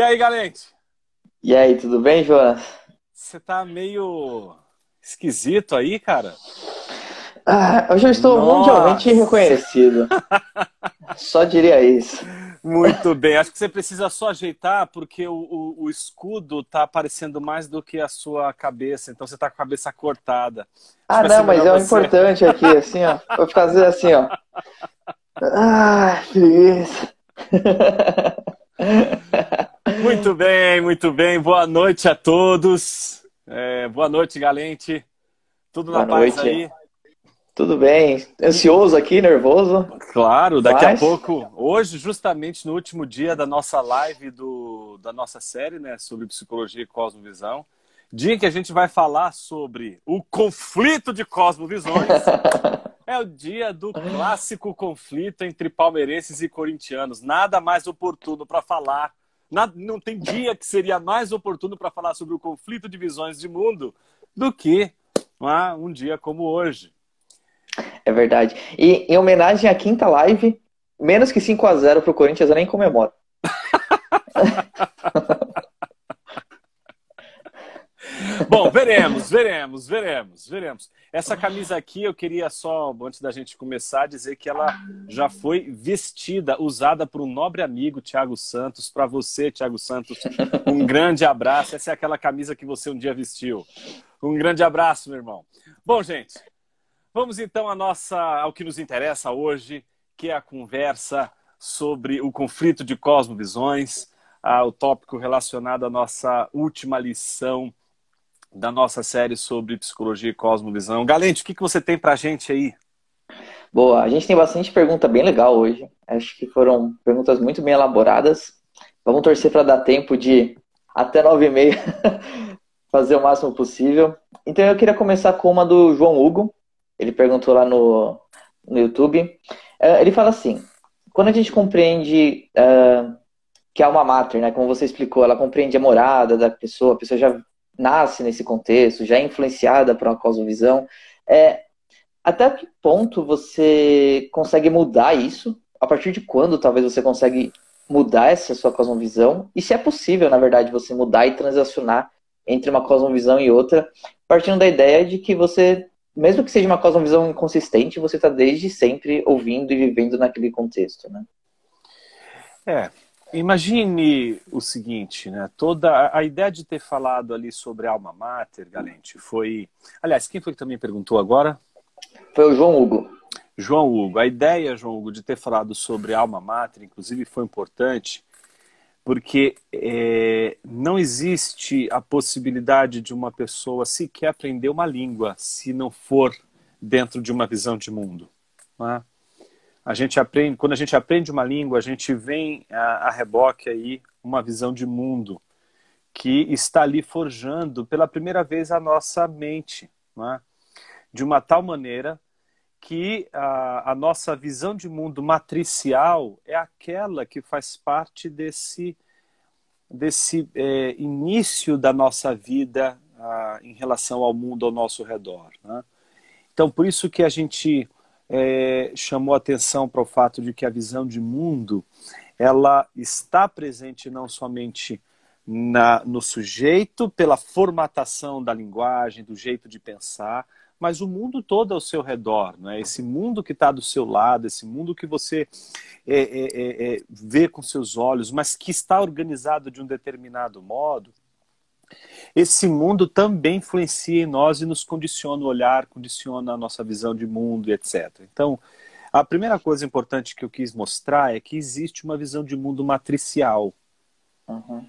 E aí, Galente? E aí, tudo bem, Jonas? Você tá meio esquisito aí, cara? Ah, já estou Nossa. mundialmente reconhecido. só diria isso. Muito bem, acho que você precisa só ajeitar, porque o, o, o escudo tá aparecendo mais do que a sua cabeça, então você tá com a cabeça cortada. Ah, não, mas é o importante aqui, assim, ó. Vou fazer assim, ó. Ah, que delícia. Muito bem, muito bem. Boa noite a todos. É, boa noite, Galente. Tudo na boa paz noite. aí? Tudo bem. Ansioso aqui, nervoso? Claro, daqui Mas... a pouco. Hoje, justamente no último dia da nossa live, do, da nossa série né, sobre psicologia e cosmovisão, dia que a gente vai falar sobre o conflito de cosmovisões. é o dia do clássico conflito entre palmeirenses e corintianos. Nada mais oportuno para falar na, não tem dia que seria mais oportuno para falar sobre o conflito de visões de mundo do que é, um dia como hoje. É verdade. E em homenagem à quinta live, menos que 5 a 0 para o Corinthians, eu nem comemoro. Bom, veremos, veremos, veremos, veremos. Essa camisa aqui, eu queria só, antes da gente começar, dizer que ela já foi vestida, usada por um nobre amigo, Tiago Santos. Para você, Tiago Santos, um grande abraço. Essa é aquela camisa que você um dia vestiu. Um grande abraço, meu irmão. Bom, gente, vamos então a nossa, ao que nos interessa hoje, que é a conversa sobre o conflito de cosmovisões, ah, o tópico relacionado à nossa última lição da nossa série sobre psicologia e cosmovisão. Galente, o que, que você tem para a gente aí? Boa, a gente tem bastante pergunta bem legal hoje. Acho que foram perguntas muito bem elaboradas. Vamos torcer para dar tempo de até nove e meia fazer o máximo possível. Então eu queria começar com uma do João Hugo. Ele perguntou lá no, no YouTube. É, ele fala assim: quando a gente compreende uh, que há uma mater, né? Como você explicou, ela compreende a morada da pessoa, a pessoa já nasce nesse contexto, já é influenciada por uma cosmovisão, é, até que ponto você consegue mudar isso? A partir de quando talvez você consegue mudar essa sua cosmovisão? E se é possível, na verdade, você mudar e transacionar entre uma cosmovisão e outra, partindo da ideia de que você, mesmo que seja uma cosmovisão inconsistente, você está desde sempre ouvindo e vivendo naquele contexto, né? É, Imagine o seguinte, né? Toda a ideia de ter falado ali sobre alma mater, Galente, foi. Aliás, quem foi que também perguntou agora? Foi o João Hugo. João Hugo, a ideia, João Hugo, de ter falado sobre alma mater, inclusive, foi importante, porque é, não existe a possibilidade de uma pessoa sequer aprender uma língua se não for dentro de uma visão de mundo. Não é? a gente aprende, quando a gente aprende uma língua, a gente vem a, a reboque aí uma visão de mundo que está ali forjando pela primeira vez a nossa mente, é? de uma tal maneira que a, a, nossa visão de mundo matricial é aquela que faz parte desse, desse é, início da nossa vida a, em relação ao mundo ao nosso redor. É? Então, por isso que a gente é, chamou atenção para o fato de que a visão de mundo ela está presente não somente na, no sujeito pela formatação da linguagem, do jeito de pensar, mas o mundo todo ao seu redor, é esse mundo que está do seu lado, esse mundo que você é, é, é, é vê com seus olhos, mas que está organizado de um determinado modo, esse mundo também influencia em nós e nos condiciona o olhar, condiciona a nossa visão de mundo, etc. Então, a primeira coisa importante que eu quis mostrar é que existe uma visão de mundo matricial. Uhum.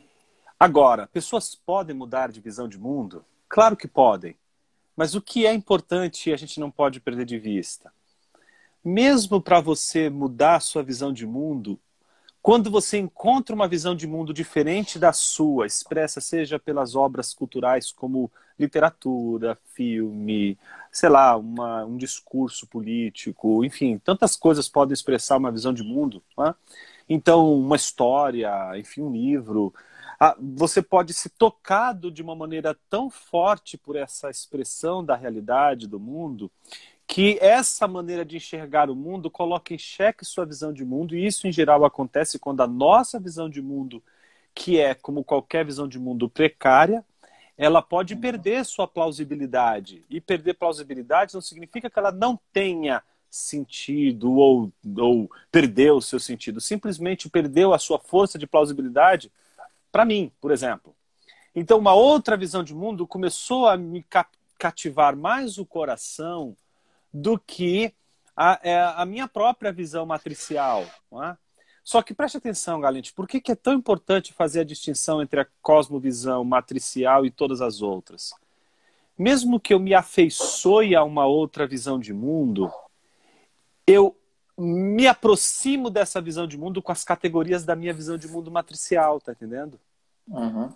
Agora, pessoas podem mudar de visão de mundo? Claro que podem. Mas o que é importante e a gente não pode perder de vista? Mesmo para você mudar sua visão de mundo, quando você encontra uma visão de mundo diferente da sua, expressa seja pelas obras culturais como literatura, filme, sei lá, uma, um discurso político, enfim, tantas coisas podem expressar uma visão de mundo. Né? Então, uma história, enfim, um livro. Ah, você pode ser tocado de uma maneira tão forte por essa expressão da realidade do mundo que essa maneira de enxergar o mundo coloca em xeque sua visão de mundo, e isso em geral acontece quando a nossa visão de mundo, que é como qualquer visão de mundo precária, ela pode uhum. perder sua plausibilidade. E perder plausibilidade não significa que ela não tenha sentido ou, ou perdeu o seu sentido, simplesmente perdeu a sua força de plausibilidade para mim, por exemplo. Então, uma outra visão de mundo começou a me cativar mais o coração do que a, é, a minha própria visão matricial. É? Só que preste atenção, Galente, por que, que é tão importante fazer a distinção entre a cosmovisão matricial e todas as outras? Mesmo que eu me afeiçoe a uma outra visão de mundo, eu me aproximo dessa visão de mundo com as categorias da minha visão de mundo matricial, tá entendendo? Uhum.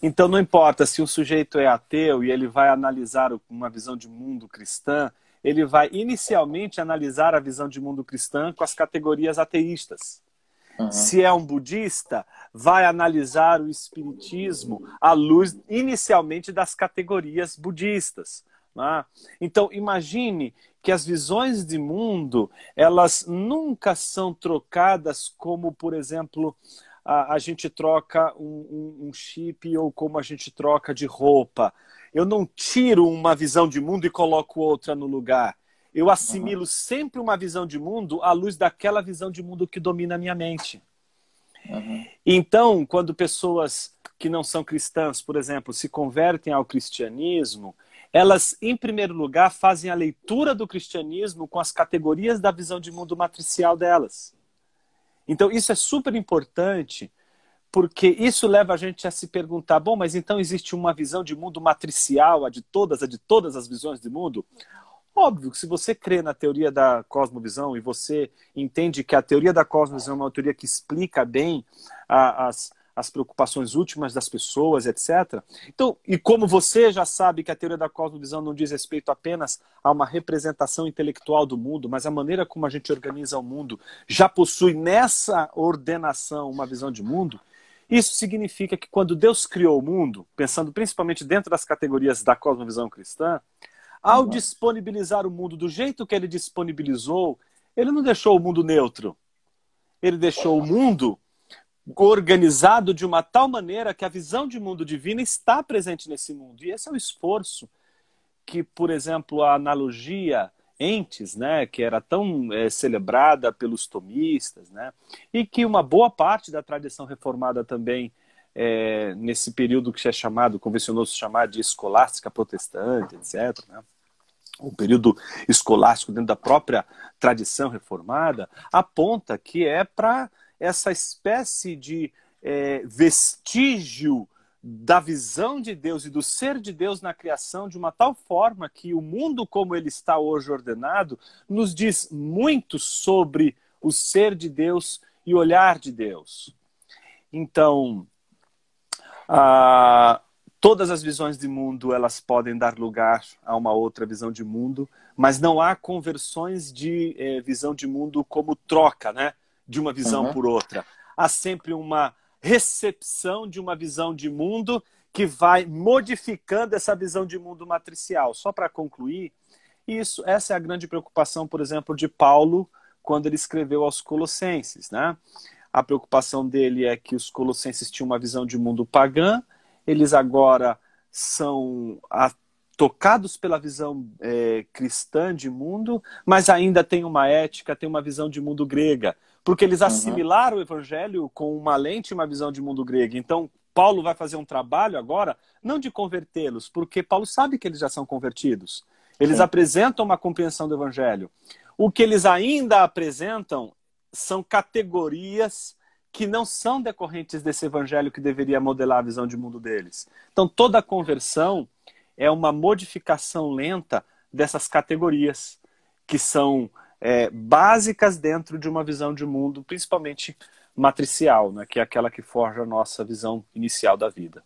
Então não importa se um sujeito é ateu e ele vai analisar uma visão de mundo cristã, ele vai inicialmente analisar a visão de mundo cristã com as categorias ateístas. Uhum. Se é um budista, vai analisar o espiritismo à luz inicialmente das categorias budistas. Né? Então imagine que as visões de mundo elas nunca são trocadas como, por exemplo, a, a gente troca um, um, um chip ou como a gente troca de roupa. Eu não tiro uma visão de mundo e coloco outra no lugar. Eu assimilo uhum. sempre uma visão de mundo à luz daquela visão de mundo que domina a minha mente. Uhum. Então, quando pessoas que não são cristãs, por exemplo, se convertem ao cristianismo, elas, em primeiro lugar, fazem a leitura do cristianismo com as categorias da visão de mundo matricial delas. Então, isso é super importante porque isso leva a gente a se perguntar: bom, mas então existe uma visão de mundo matricial, a de todas, a de todas as visões de mundo? Óbvio que se você crê na teoria da cosmovisão e você entende que a teoria da cosmovisão é uma teoria que explica bem a, as, as preocupações últimas das pessoas, etc. Então, e como você já sabe que a teoria da cosmovisão não diz respeito apenas a uma representação intelectual do mundo, mas a maneira como a gente organiza o mundo já possui nessa ordenação uma visão de mundo, isso significa que quando Deus criou o mundo, pensando principalmente dentro das categorias da cosmovisão cristã, ao disponibilizar o mundo do jeito que ele disponibilizou, ele não deixou o mundo neutro. Ele deixou o mundo organizado de uma tal maneira que a visão de mundo divina está presente nesse mundo. E esse é o esforço que, por exemplo, a analogia entes, né, que era tão é, celebrada pelos tomistas, né, e que uma boa parte da tradição reformada também é, nesse período que é chamado, convencionou se chamar de escolástica protestante, etc. Né? o período escolástico dentro da própria tradição reformada, aponta que é para essa espécie de é, vestígio da visão de Deus e do ser de Deus na criação de uma tal forma que o mundo como ele está hoje ordenado nos diz muito sobre o ser de Deus e o olhar de Deus. Então, ah, todas as visões de mundo elas podem dar lugar a uma outra visão de mundo, mas não há conversões de eh, visão de mundo como troca, né, de uma visão uhum. por outra. Há sempre uma recepção de uma visão de mundo que vai modificando essa visão de mundo matricial. Só para concluir, isso, essa é a grande preocupação, por exemplo, de Paulo quando ele escreveu aos Colossenses, né? A preocupação dele é que os colossenses tinham uma visão de mundo pagã, eles agora são a, tocados pela visão é, cristã de mundo, mas ainda tem uma ética, tem uma visão de mundo grega porque eles assimilaram uhum. o evangelho com uma lente e uma visão de mundo grego. Então, Paulo vai fazer um trabalho agora, não de convertê-los, porque Paulo sabe que eles já são convertidos. Eles Sim. apresentam uma compreensão do evangelho. O que eles ainda apresentam são categorias que não são decorrentes desse evangelho que deveria modelar a visão de mundo deles. Então, toda conversão é uma modificação lenta dessas categorias que são é, básicas dentro de uma visão de mundo, principalmente matricial, né, que é aquela que forja a nossa visão inicial da vida.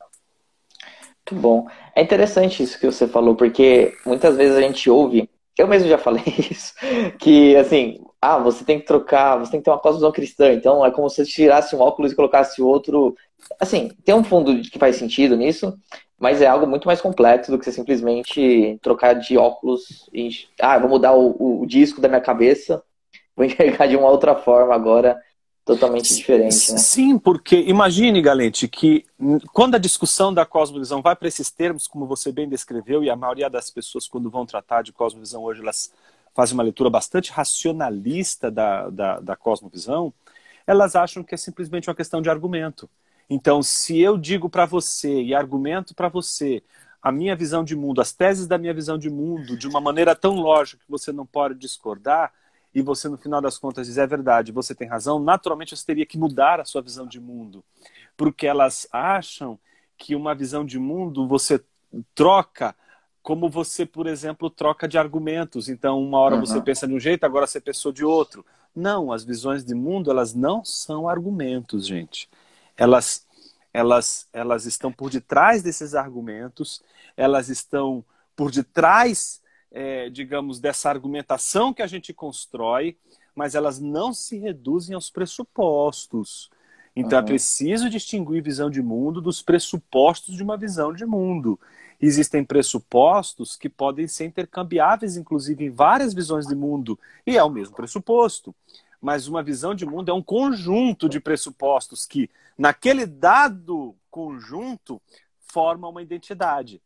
Muito bom. É interessante isso que você falou, porque muitas vezes a gente ouve, eu mesmo já falei isso, que assim, ah, você tem que trocar, você tem que ter uma cosmovisão cristã, então é como se você tirasse um óculos e colocasse outro. Assim, tem um fundo que faz sentido nisso, mas é algo muito mais complexo do que você simplesmente trocar de óculos e. Ah, vou mudar o, o disco da minha cabeça, vou enxergar de uma outra forma agora, totalmente diferente. Né? Sim, porque imagine, galente, que quando a discussão da cosmovisão vai para esses termos, como você bem descreveu, e a maioria das pessoas, quando vão tratar de cosmovisão hoje, elas fazem uma leitura bastante racionalista da, da, da cosmovisão, elas acham que é simplesmente uma questão de argumento. Então, se eu digo para você e argumento para você a minha visão de mundo, as teses da minha visão de mundo, de uma maneira tão lógica que você não pode discordar, e você no final das contas diz é verdade, você tem razão, naturalmente você teria que mudar a sua visão de mundo, porque elas acham que uma visão de mundo você troca como você, por exemplo, troca de argumentos. Então, uma hora uhum. você pensa de um jeito, agora você pensou de outro. Não, as visões de mundo, elas não são argumentos, gente elas, elas, elas estão por detrás desses argumentos, elas estão por detrás, é, digamos, dessa argumentação que a gente constrói, mas elas não se reduzem aos pressupostos. Então uhum. é preciso distinguir visão de mundo dos pressupostos de uma visão de mundo. Existem pressupostos que podem ser intercambiáveis, inclusive, em várias visões de mundo, e é o mesmo pressuposto mas uma visão de mundo é um conjunto de pressupostos que, naquele dado conjunto, forma uma identidade.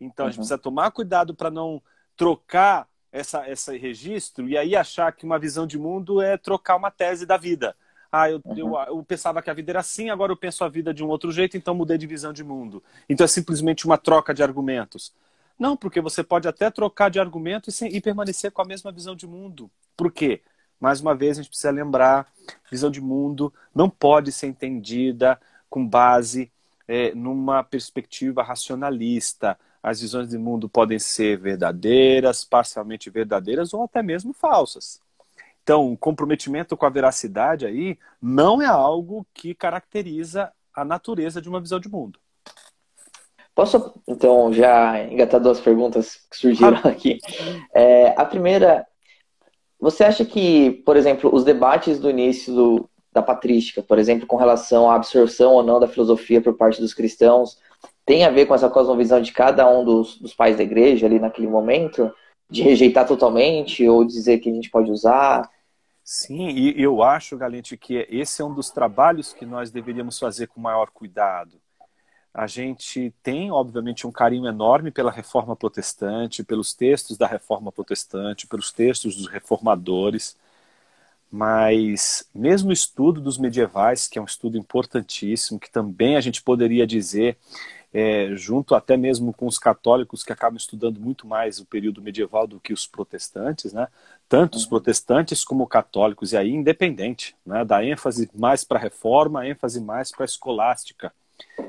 Então a gente uhum. precisa tomar cuidado para não trocar essa, esse registro e aí achar que uma visão de mundo é trocar uma tese da vida. Ah, eu, uhum. eu, eu, pensava que a vida era assim, agora eu penso a vida de um outro jeito, então mudei de visão de mundo. Então é simplesmente uma troca de argumentos. Não, porque você pode até trocar de argumento e, sem, e permanecer com a mesma visão de mundo. Por quê? mais uma vez, a gente precisa lembrar: visão de mundo não pode ser entendida com base é, numa perspectiva racionalista. As visões de mundo podem ser verdadeiras, parcialmente verdadeiras ou até mesmo falsas. Então, o comprometimento com a veracidade aí não é algo que caracteriza a natureza de uma visão de mundo. Posso, então, já engatar duas perguntas que surgiram aqui? É, a primeira você acha que, por exemplo, os debates do início do, da patrística, por exemplo, com relação à absorção ou não da filosofia por parte dos cristãos, tem a ver com essa cosmovisão de cada um dos, dos pais da igreja ali naquele momento? De rejeitar totalmente ou dizer que a gente pode usar? Sim, e eu acho, Galente, que esse é um dos trabalhos que nós deveríamos fazer com maior cuidado. A gente tem, obviamente, um carinho enorme pela reforma protestante, pelos textos da reforma protestante, pelos textos dos reformadores, mas mesmo o estudo dos medievais, que é um estudo importantíssimo, que também a gente poderia dizer, é, junto até mesmo com os católicos que acabam estudando muito mais o período medieval do que os protestantes, né? tanto os uhum. protestantes como católicos, e aí independente, né? da ênfase mais para a reforma, ênfase mais para a escolástica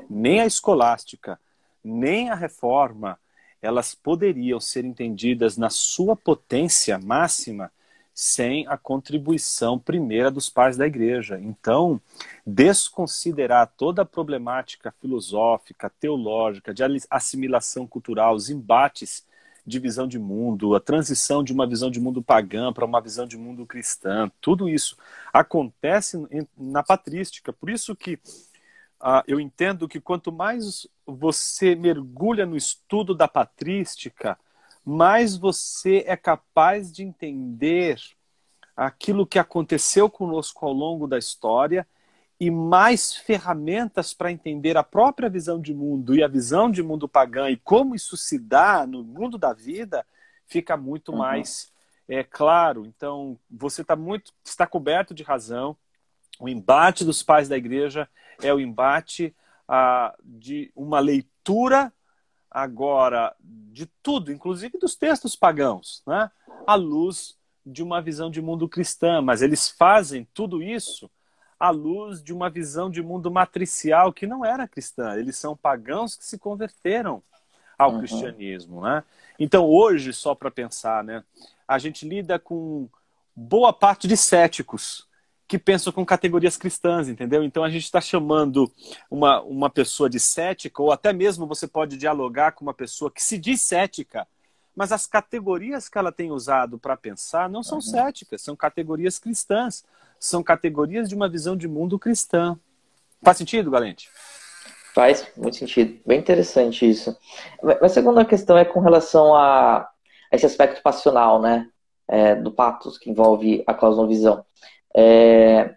nem a escolástica, nem a reforma, elas poderiam ser entendidas na sua potência máxima sem a contribuição primeira dos pais da igreja. Então, desconsiderar toda a problemática filosófica, teológica, de assimilação cultural, os embates de visão de mundo, a transição de uma visão de mundo pagã para uma visão de mundo cristã, tudo isso acontece na patrística. Por isso que ah, eu entendo que quanto mais você mergulha no estudo da patrística, mais você é capaz de entender aquilo que aconteceu conosco ao longo da história e mais ferramentas para entender a própria visão de mundo e a visão de mundo pagã e como isso se dá no mundo da vida fica muito uhum. mais é, claro. Então você está muito está coberto de razão. O embate dos pais da igreja é o embate ah, de uma leitura agora de tudo, inclusive dos textos pagãos, né? à luz de uma visão de mundo cristã, mas eles fazem tudo isso à luz de uma visão de mundo matricial que não era cristã. Eles são pagãos que se converteram ao uhum. cristianismo, né? Então hoje só para pensar, né? A gente lida com boa parte de céticos que pensam com categorias cristãs, entendeu? Então a gente está chamando uma, uma pessoa de cética, ou até mesmo você pode dialogar com uma pessoa que se diz cética, mas as categorias que ela tem usado para pensar não são uhum. céticas, são categorias cristãs, são categorias de uma visão de mundo cristã. Faz sentido, Galente? Faz muito sentido. Bem interessante isso. A segunda questão é com relação a esse aspecto passional, né? É, do patos que envolve a cosmovisão. É,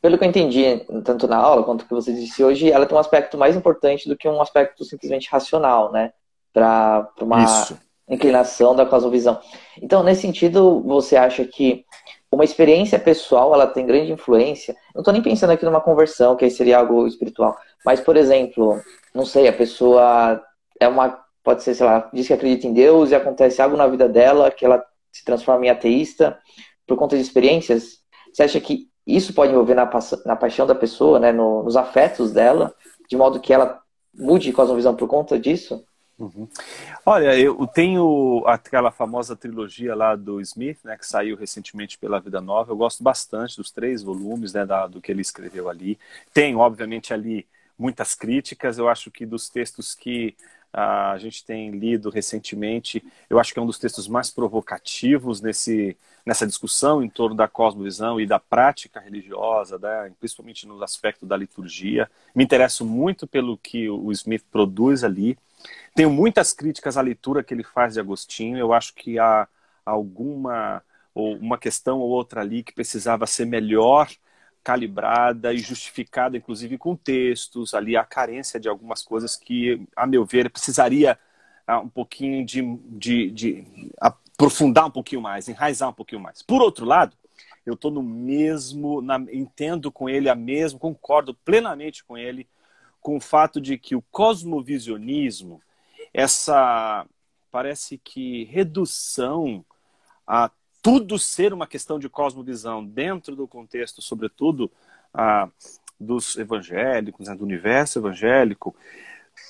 pelo que eu entendi, tanto na aula quanto que você disse hoje, ela tem um aspecto mais importante do que um aspecto simplesmente racional, né? Para uma Isso. inclinação da cosmovisão. Então, nesse sentido, você acha que uma experiência pessoal ela tem grande influência? Não estou nem pensando aqui numa conversão, que aí seria algo espiritual, mas, por exemplo, não sei, a pessoa é uma. Pode ser, sei lá, diz que acredita em Deus e acontece algo na vida dela que ela se transforma em ateísta por conta de experiências você acha que isso pode envolver na, na paixão da pessoa, né? No, nos afetos dela, de modo que ela mude de cosmovisão por conta disso? Uhum. Olha, eu tenho aquela famosa trilogia lá do Smith, né, que saiu recentemente pela Vida Nova. Eu gosto bastante dos três volumes, né, da, do que ele escreveu ali. Tem, obviamente, ali muitas críticas. Eu acho que dos textos que ah, a gente tem lido recentemente, eu acho que é um dos textos mais provocativos nesse, nessa discussão em torno da cosmovisão e da prática religiosa, né, principalmente no aspecto da liturgia. Me interesso muito pelo que o Smith produz ali. Tenho muitas críticas à leitura que ele faz de Agostinho. Eu acho que há alguma ou uma questão ou outra ali que precisava ser melhor calibrada e justificada, inclusive com textos, ali a carência de algumas coisas que, a meu ver, precisaria ah, um pouquinho de, de, de aprofundar um pouquinho mais, enraizar um pouquinho mais. Por outro lado, eu estou no mesmo, na, entendo com ele a mesmo, concordo plenamente com ele, com o fato de que o cosmovisionismo, essa parece que redução a tudo ser uma questão de cosmovisão, dentro do contexto, sobretudo, ah, dos evangélicos, né, do universo evangélico,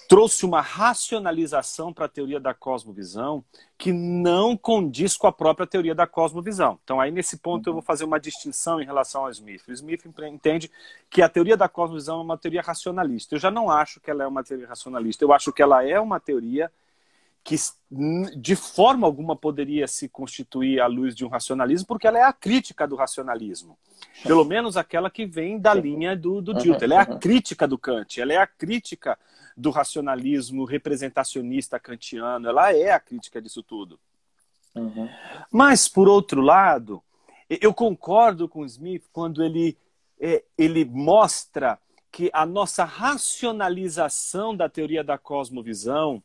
trouxe uma racionalização para a teoria da cosmovisão que não condiz com a própria teoria da cosmovisão. Então, aí nesse ponto eu vou fazer uma distinção em relação ao Smith. O Smith entende que a teoria da cosmovisão é uma teoria racionalista. Eu já não acho que ela é uma teoria racionalista. Eu acho que ela é uma teoria que de forma alguma poderia se constituir à luz de um racionalismo, porque ela é a crítica do racionalismo. Pelo menos aquela que vem da linha do, do uhum, Dilton. Ela é a uhum. crítica do Kant, ela é a crítica do racionalismo representacionista kantiano, ela é a crítica disso tudo. Uhum. Mas, por outro lado, eu concordo com Smith quando ele, é, ele mostra que a nossa racionalização da teoria da cosmovisão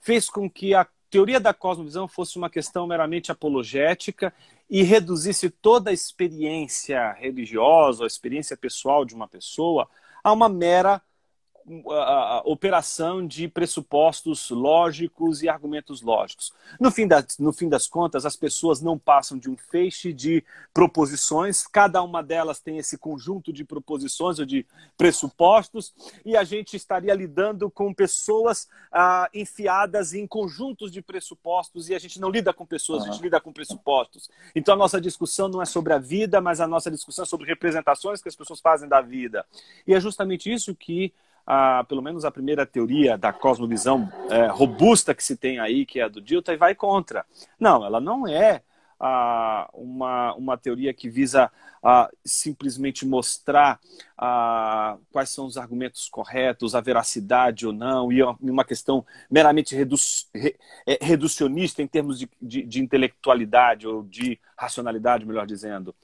fez com que a teoria da cosmovisão fosse uma questão meramente apologética e reduzisse toda a experiência religiosa, a experiência pessoal de uma pessoa, a uma mera a, a operação de pressupostos lógicos e argumentos lógicos. No fim, das, no fim das contas, as pessoas não passam de um feixe de proposições, cada uma delas tem esse conjunto de proposições ou de pressupostos, e a gente estaria lidando com pessoas ah, enfiadas em conjuntos de pressupostos, e a gente não lida com pessoas, a gente lida com pressupostos. Então a nossa discussão não é sobre a vida, mas a nossa discussão é sobre representações que as pessoas fazem da vida. E é justamente isso que a, pelo menos a primeira teoria da cosmovisão é, robusta que se tem aí, que é a do Dilta, e vai contra. Não, ela não é a, uma, uma teoria que visa a, simplesmente mostrar a, quais são os argumentos corretos, a veracidade ou não, e é uma questão meramente redu, re, é, reducionista em termos de, de, de intelectualidade ou de racionalidade, melhor dizendo.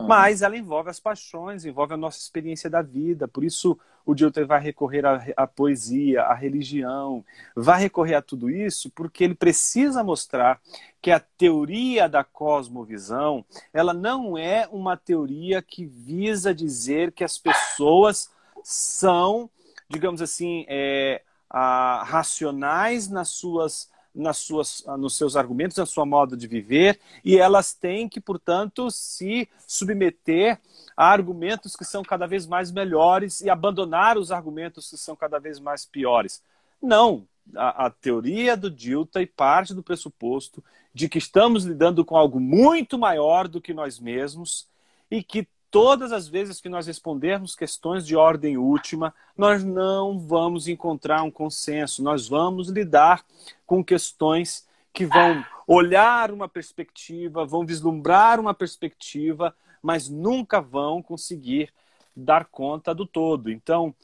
Mas ela envolve as paixões, envolve a nossa experiência da vida. Por isso, o Dilton vai recorrer à, à, poesia, à religião, vai recorrer a tudo isso, porque ele precisa mostrar que a teoria da cosmovisão, ela não é uma teoria que visa dizer que as pessoas são, digamos assim, é, a, racionais nas suas nas suas, ah, nos seus argumentos, na sua modo de viver, e elas têm que, portanto, se submeter a argumentos que são cada vez mais melhores e abandonar os argumentos que são cada vez mais piores. Não, a, a, teoria do Dilta e parte do pressuposto de que estamos lidando com algo muito maior do que nós mesmos e que todas as vezes que nós respondermos questões de ordem última, nós não vamos encontrar um consenso, nós vamos lidar com questões que vão olhar uma perspectiva, vão vislumbrar uma perspectiva, mas nunca vão conseguir dar conta do todo. Então,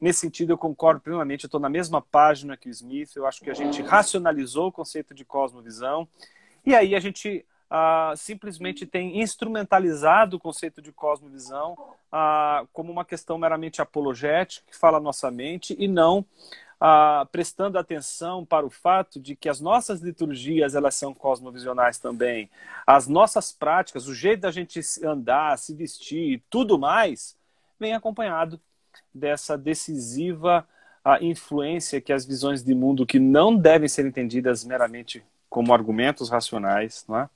nesse sentido, eu concordo plenamente, eu estou na mesma página que o Smith, eu acho que a gente racionalizou o conceito de cosmovisão, e aí a gente ah, simplesmente tem instrumentalizado o conceito de cosmovisão ah, como uma questão meramente apologética, que fala a nossa mente, e não ah, prestando atenção para o fato de que as nossas liturgias elas são cosmovisionais também, as nossas práticas, o jeito da gente andar, se vestir e tudo mais, vem acompanhado dessa decisiva a ah, influência que as visões de mundo que não devem ser entendidas meramente como argumentos racionais, não é?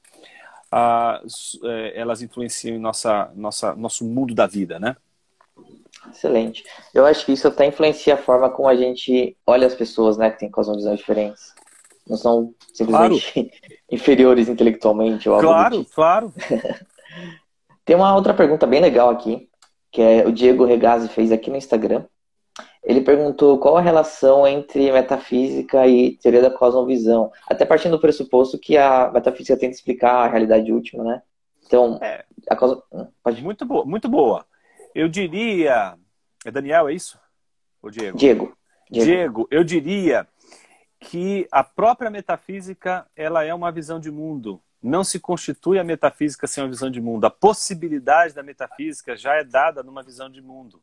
É, elas influenciam em nossa, nossa, nosso mundo da vida, né? Excelente. Eu acho que isso até influencia a forma como a gente olha as pessoas, né, que tem cosmovisões diferentes. Não são simplesmente claro. inferiores intelectualmente ou Claro, tipo. claro. tem uma outra pergunta bem legal aqui, que é o Diego Regazzi fez aqui no Instagram ele perguntou qual a relação entre metafísica e teoria da cosmovisão, até partindo do pressuposto que a metafísica tenta explicar a realidade última, né? Então, é, a cosmo... Hum, pode... muito boa, muito boa. Eu diria, é Daniel, é isso? Ou Diego? Diego. Diego. Diego, eu diria que a própria metafísica ela é uma visão de mundo. Não se constitui a metafísica sem uma visão de mundo. A possibilidade da metafísica já é dada numa visão de mundo.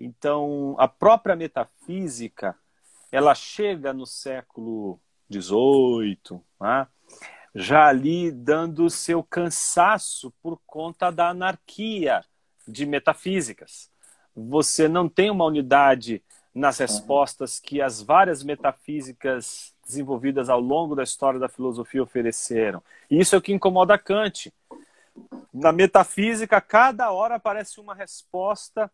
Então, a própria metafísica, ela chega no século XVIII, né? já ali dando seu cansaço por conta da anarquia de metafísicas. Você não tem uma unidade nas uhum. respostas que as várias metafísicas desenvolvidas ao longo da história da filosofia ofereceram. E isso é o que incomoda Kant. Na metafísica, cada hora aparece uma resposta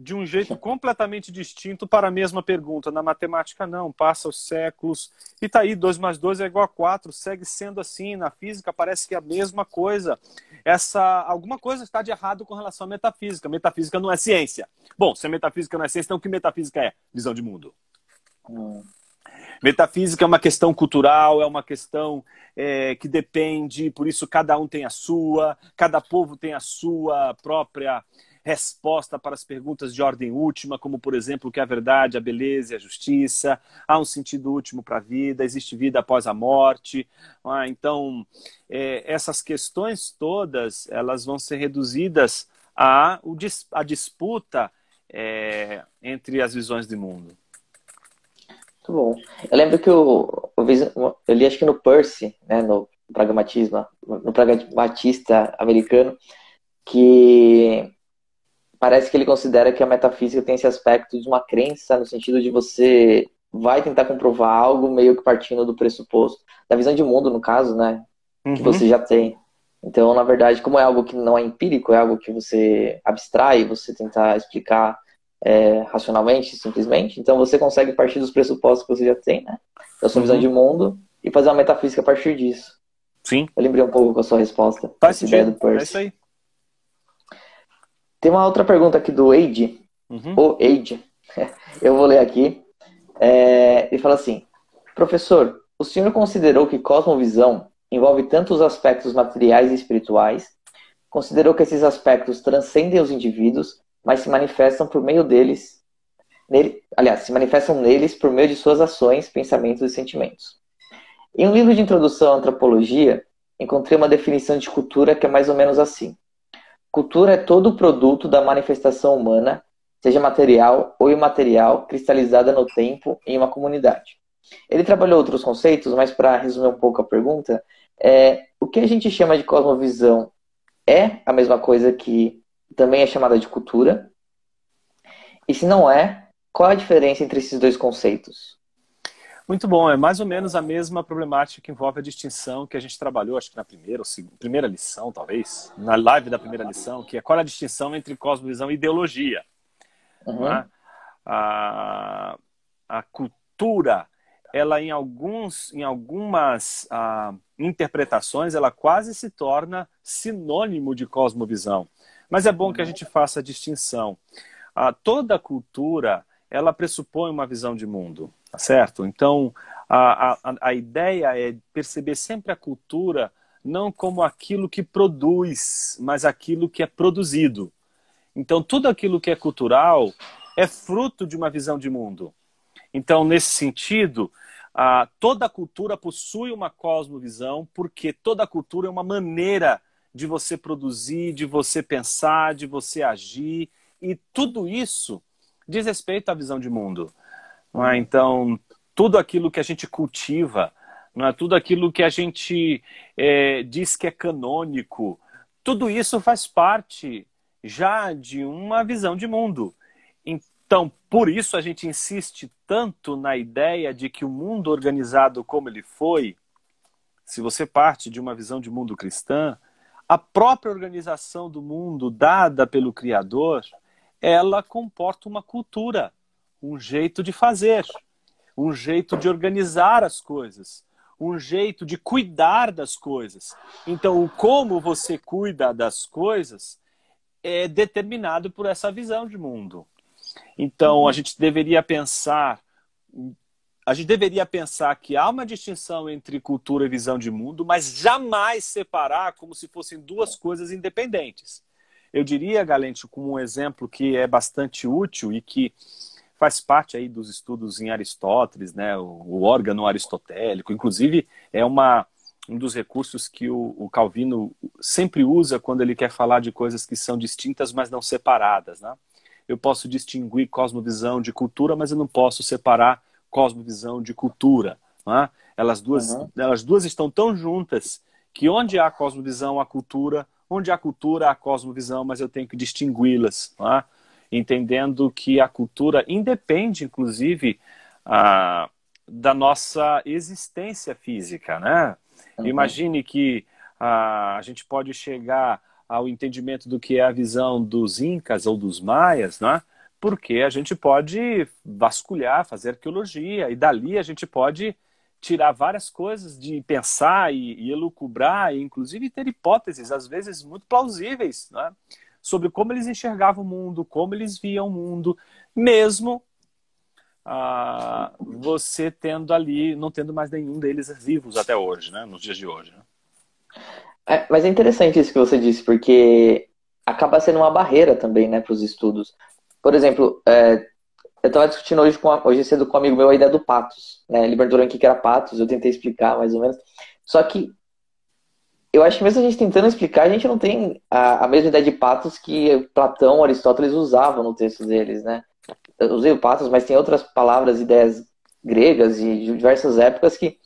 de um jeito completamente distinto para a mesma pergunta. Na matemática, não, passa os séculos. E está aí, 2 mais 2 é igual a 4, segue sendo assim. Na física parece que é a mesma coisa. Essa Alguma coisa está de errado com relação à metafísica. Metafísica não é ciência. Bom, se a metafísica não é ciência, então o que metafísica é? Visão de mundo. Hum. Metafísica é uma questão cultural, é uma questão é, que depende, por isso cada um tem a sua, cada povo tem a sua própria resposta para as perguntas de ordem última, como, por exemplo, o que é a verdade, a beleza e a justiça, há um sentido último para a vida, existe vida após a morte. Ah, então, é, essas questões todas elas vão ser reduzidas à, a disputa é, entre as visões de mundo. Muito bom. Eu lembro que eu, eu li, acho que no Percy, né, no pragmatismo, no pragmatista americano, que parece que ele considera que a metafísica tem esse aspecto de uma crença, no sentido de você vai tentar comprovar algo meio que partindo do pressuposto, da visão de mundo, no caso, né? Uhum. Que você já tem. Então, na verdade, como é algo que não é empírico, é algo que você abstrai, você tentar explicar é, racionalmente, simplesmente, então você consegue partir dos pressupostos que você já tem, né? Da sua uhum. visão de mundo e fazer uma metafísica a partir disso. Sim. Eu lembrei um pouco com a sua resposta. Faz sentido. É isso aí. Tem uma outra pergunta aqui do Eide. Uhum. O Eide. Eu vou ler aqui. É, ele fala assim: Professor, o senhor considerou que cosmovisão envolve tanto os aspectos materiais e espirituais, considerou que esses aspectos transcendem os indivíduos, mas se manifestam por meio deles, nele, aliás, se manifestam neles por meio de suas ações, pensamentos e sentimentos. Em um livro de introdução à antropologia, encontrei uma definição de cultura que é mais ou menos assim: Cultura é todo produto da manifestação humana, seja material ou imaterial, cristalizada no tempo em uma comunidade. Ele trabalhou outros conceitos, mas para resumir um pouco a pergunta, é, o que a gente chama de cosmovisão é a mesma coisa que também é chamada de cultura? E se não é, qual a diferença entre esses dois conceitos? Muito bom, é mais ou menos a mesma problemática que envolve a distinção que a gente trabalhou, acho que na primeira, segunda, primeira lição, talvez, na live da primeira lição, que é qual é a distinção entre cosmovisão e ideologia. Uhum. Né? A, a cultura, ela em, alguns, em algumas a, ah, interpretações, ela quase se torna sinônimo de cosmovisão. Mas é bom que a uhum. gente faça a distinção. A, ah, toda cultura, ela pressupõe uma visão de mundo. Tá certo? Então, a, a, a ideia é perceber sempre a cultura não como aquilo que produz, mas aquilo que é produzido. Então, tudo aquilo que é cultural é fruto de uma visão de mundo. Então, nesse sentido, a toda cultura possui uma cosmovisão, porque toda cultura é uma maneira de você produzir, de você pensar, de você agir, e tudo isso diz respeito à visão de mundo. É? Então, tudo aquilo que a gente cultiva, é? tudo aquilo que a gente é, diz que é canônico, tudo isso faz parte já de uma visão de mundo. Então, por isso a gente insiste tanto na ideia de que o mundo organizado como ele foi, se você parte de uma visão de mundo cristã, a própria organização do mundo dada pelo Criador, ela comporta uma cultura um jeito de fazer, um jeito de organizar as coisas, um jeito de cuidar das coisas. Então, o como você cuida das coisas é determinado por essa visão de mundo. Então, a gente deveria pensar a gente deveria pensar que há uma distinção entre cultura e visão de mundo, mas jamais separar como se fossem duas coisas independentes. Eu diria, Galente, como um exemplo que é bastante útil e que faz parte aí dos estudos em Aristóteles, né, o, o órgão aristotélico. Inclusive, é uma, um dos recursos que o, o, Calvino sempre usa quando ele quer falar de coisas que são distintas, mas não separadas. Né? Eu posso distinguir cosmovisão de cultura, mas eu não posso separar cosmovisão de cultura. Né? Elas, duas, uhum. elas duas estão tão juntas que onde há cosmovisão, há cultura, onde há cultura, há cosmovisão, mas eu tenho que distingui-las. Né? entendendo que a cultura independe, inclusive, a, da nossa existência física, né? Uhum. Imagine que a, a gente pode chegar ao entendimento do que é a visão dos incas ou dos maias, né? Porque a gente pode vasculhar, fazer arqueologia e dali a gente pode tirar várias coisas de pensar e, e elucubrar, e inclusive ter hipóteses, às vezes muito plausíveis, né? sobre como eles enxergavam o mundo, como eles viam o mundo, mesmo ah, você tendo ali, não tendo mais nenhum deles vivos até hoje, né? Nos dias de hoje. Né? É, mas é interessante isso que você disse, porque acaba sendo uma barreira também, né, para os estudos. Por exemplo, é, eu estava discutindo hoje, com a, hoje cedo com um amigo meu a ideia do patos. Né? Ele perguntou o que era patos, eu tentei explicar mais ou menos. Só que eu acho que mesmo a gente tentando explicar, a gente não tem a, a mesma ideia de patos que Platão, Aristóteles usavam no texto deles, né? Eu usei o patos, mas tem outras palavras, ideias gregas e de diversas épocas que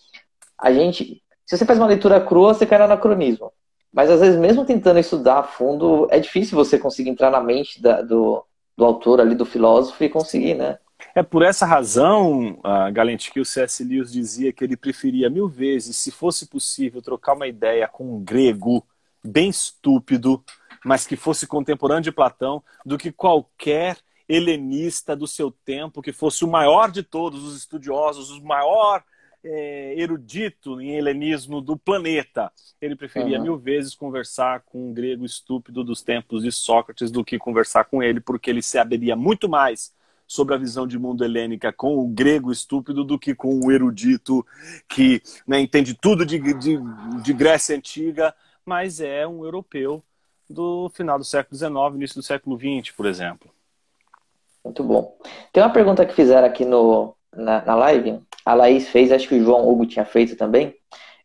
a gente, se você faz uma leitura crua, você cai no anacronismo. Mas às vezes, mesmo tentando estudar a fundo, é difícil você conseguir entrar na mente da, do, do autor ali, do filósofo e conseguir, né? É por essa razão, uh, Galente, que o C.S. Lewis dizia que ele preferia mil vezes, se fosse possível, trocar uma ideia com um grego bem estúpido, mas que fosse contemporâneo de Platão, do que qualquer helenista do seu tempo, que fosse o maior de todos os estudiosos, o maior eh, erudito em helenismo do planeta. Ele preferia uhum. mil vezes conversar com um grego estúpido dos tempos de Sócrates do que conversar com ele, porque ele se abriria muito mais sobre a visão de mundo helênica com o grego estúpido do que com o erudito que né, entende tudo de, de, de Grécia Antiga, mas é um europeu do final do século XIX, início do século XX, por exemplo. Muito bom. Tem uma pergunta que fizeram aqui no, na, na live, a Laís fez, acho que o João Hugo tinha feito também.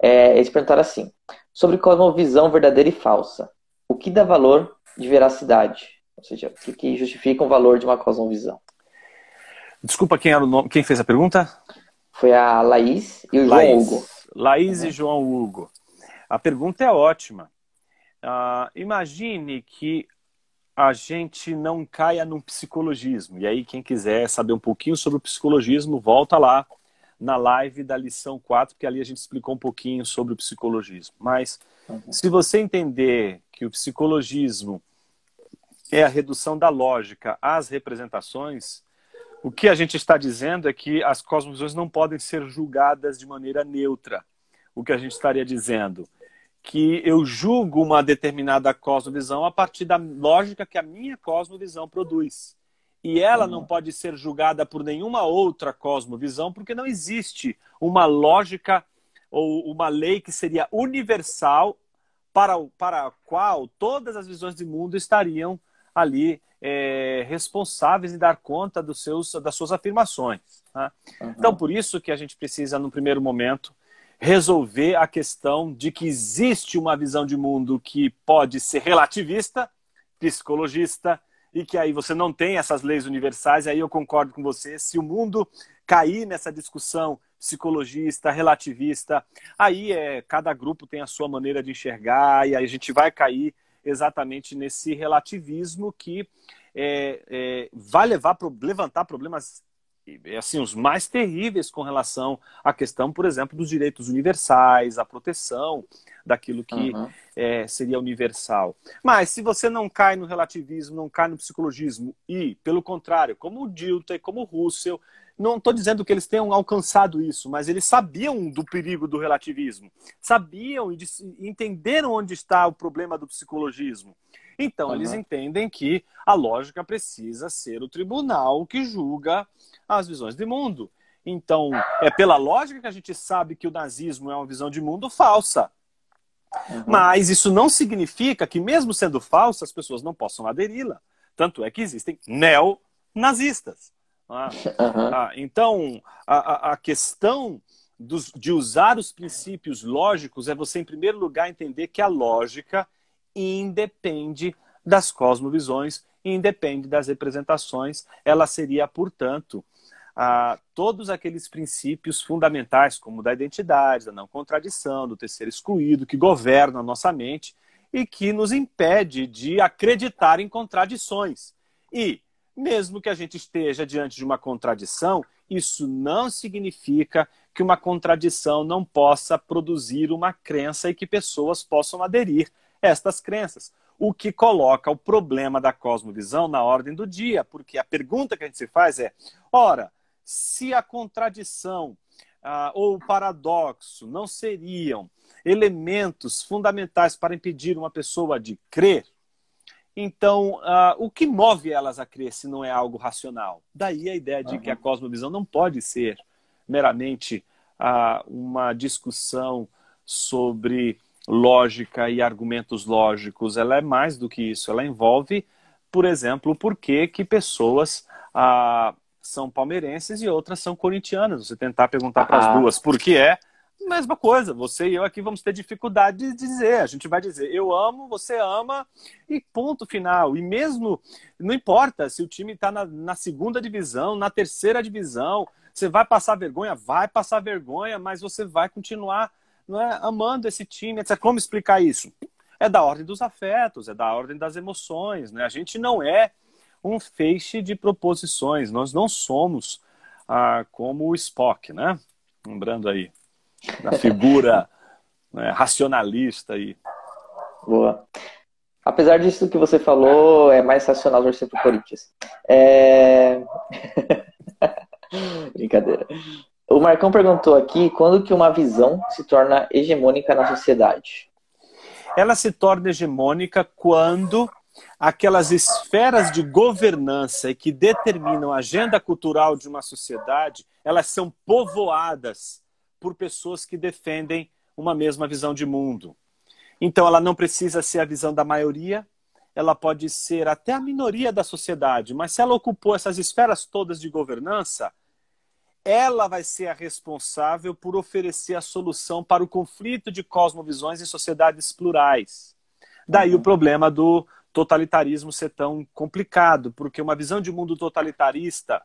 É, eles perguntaram assim: sobre cosmovisão é verdadeira e falsa, o que dá valor de veracidade? Ou seja, o que, que justifica o valor de uma cosmovisão? Desculpa quem era o nome, quem fez a pergunta? Foi a Laís e o Laís. João Hugo. Laís uhum. e João Hugo. A pergunta é ótima. Uh, imagine que a gente não caia num psicologismo. E aí, quem quiser saber um pouquinho sobre o psicologismo, volta lá na live da lição 4, porque ali a gente explicou um pouquinho sobre o psicologismo. Mas uhum. se você entender que o psicologismo é a redução da lógica às representações, o que a gente está dizendo é que as cosmovisões não podem ser julgadas de maneira neutra. O que a gente estaria dizendo? Que eu julgo uma determinada cosmovisão a partir da lógica que a minha cosmovisão produz. E ela não hum. pode ser julgada por nenhuma outra cosmovisão, porque não existe uma lógica ou uma lei que seria universal para, o, para a qual todas as visões de mundo estariam ali é, responsáveis e dar conta dos seus, das suas afirmações. Né? Uhum. Então, por isso que a gente precisa, no primeiro momento, resolver a questão de que existe uma visão de mundo que pode ser relativista, psicologista, e que aí você não tem essas leis universais, aí eu concordo com você, se o mundo cair nessa discussão psicologista, relativista, aí é cada grupo tem a sua maneira de enxergar e aí a gente vai cair exatamente nesse relativismo que é, é, vai levar pro, levantar problemas assim os mais terríveis com relação à questão, por exemplo, dos direitos universais, à proteção daquilo que uhum. é, seria universal. Mas se você não cai no relativismo, não cai no psicologismo e, pelo contrário, como o Dilton e como o Russell, não estou dizendo que eles tenham alcançado isso, mas eles sabiam do perigo do relativismo, sabiam e entenderam onde está o problema do psicologismo. Então, uhum. eles entendem que a lógica precisa ser o tribunal que julga as visões de mundo. Então, é pela lógica que a gente sabe que o nazismo é uma visão de mundo falsa. Uhum. Mas isso não significa que, mesmo sendo falsa, as pessoas não possam aderi-la. Tanto é que existem neonazistas uhum. ah, então, a, a questão dos, de usar os princípios lógicos é você, em primeiro lugar, entender que a lógica independe das cosmovisões, independe das representações. Ela seria, portanto, a, todos aqueles princípios fundamentais, como da identidade, da não contradição, do terceiro excluído, que governam a nossa mente e que nos impede de acreditar em contradições. E mesmo que a gente esteja diante de uma contradição, isso não significa que uma contradição não possa produzir uma crença e que pessoas possam aderir a estas crenças. O que coloca o problema da cosmovisão na ordem do dia, porque a pergunta que a gente se faz é: ora, se a contradição ah, ou o paradoxo não seriam elementos fundamentais para impedir uma pessoa de crer, então, uh, o que move elas a crer se não é algo racional? Daí a ideia de uhum. que a cosmovisão não pode ser meramente uh, uma discussão sobre lógica e argumentos lógicos. Ela é mais do que isso. Ela envolve, por exemplo, o porquê que pessoas ah, são palmeirenses e outras são corintianas. Você tentar perguntar para as duas por que é, mesma coisa. Você e eu aqui vamos ter dificuldade de dizer. A gente vai dizer, eu amo, você ama, e ponto final. E mesmo, não importa se o time está na, na segunda divisão, na terceira divisão, você vai passar vergonha? Vai passar vergonha, mas você vai continuar não é, amando esse time. Etc. Como explicar isso? É da ordem dos afetos, é da ordem das emoções. Né? A gente não é um feixe de proposições, nós não somos ah, como o Spock, né? Lembrando aí na figura né, racionalista aí. Boa. Apesar disso que você falou, é mais racional torcer pro Corinthians. É... Brincadeira. O Marcão perguntou aqui quando que uma visão se torna hegemônica na sociedade. Ela se torna hegemônica quando aquelas esferas de governança que determinam a agenda cultural de uma sociedade, elas são povoadas por pessoas que defendem uma mesma visão de mundo. Então, ela não precisa ser a visão da maioria, ela pode ser até a minoria da sociedade, mas se ela ocupou essas esferas todas de governança, ela vai ser a responsável por oferecer a solução para o conflito de cosmovisões em sociedades plurais. Daí o uhum. problema do totalitarismo ser tão complicado, porque uma visão de mundo totalitarista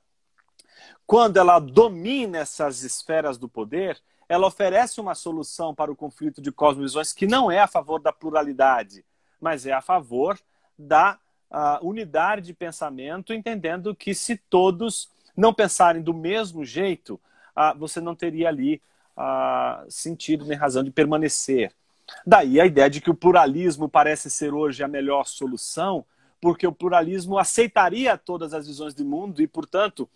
quando ela domina essas esferas do poder, ela oferece uma solução para o conflito de cosmovisões que não é a favor da pluralidade, mas é a favor da ah, unidade de pensamento, entendendo que se todos não pensarem do mesmo jeito, ah, você não teria ali ah, sentido nem razão de permanecer. Daí a ideia de que o pluralismo parece ser hoje a melhor solução, porque o pluralismo aceitaria todas as visões do mundo e, portanto,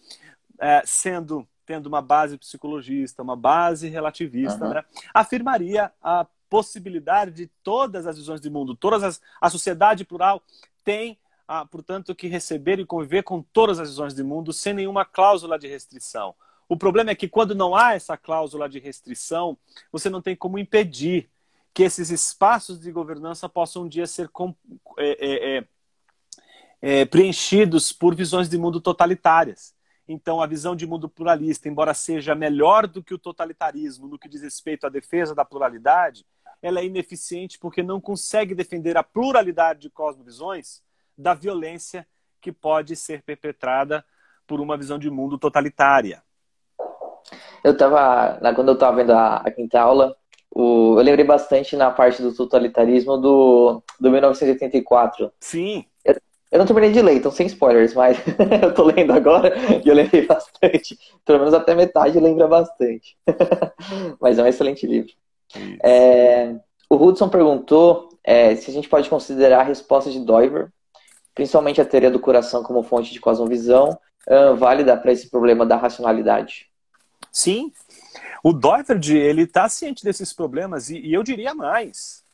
é, sendo tendo uma base psicologista, uma base relativista, uhum. né, afirmaria a possibilidade de todas as visões de mundo, todas as, a sociedade plural tem, ah, portanto, que receber e conviver com todas as visões de mundo sem nenhuma cláusula de restrição. O problema é que quando não há essa cláusula de restrição, você não tem como impedir que esses espaços de governança possam um dia ser com, é, é, é, é preenchidos por visões de mundo totalitárias. Então, a visão de mundo pluralista, embora seja melhor do que o totalitarismo no que diz respeito à defesa da pluralidade, ela é ineficiente porque não consegue defender a pluralidade de cosmovisões da violência que pode ser perpetrada por uma visão de mundo totalitária. Eu estava, quando eu estava vendo a, a quinta aula, o, eu lembrei bastante na parte do totalitarismo do, do 1984. Sim. Eu não terminei de ler, então sem spoilers, mas eu tô lendo agora e eu lembrei bastante. Pelo menos até metade lembra bastante. mas é um excelente livro. É, o Hudson perguntou é, se a gente pode considerar a resposta de Doiver, principalmente a teoria do coração como fonte de cosmovisão, válida para esse problema da racionalidade. Sim. O Doiverd, ele está ciente desses problemas e, e eu diria mais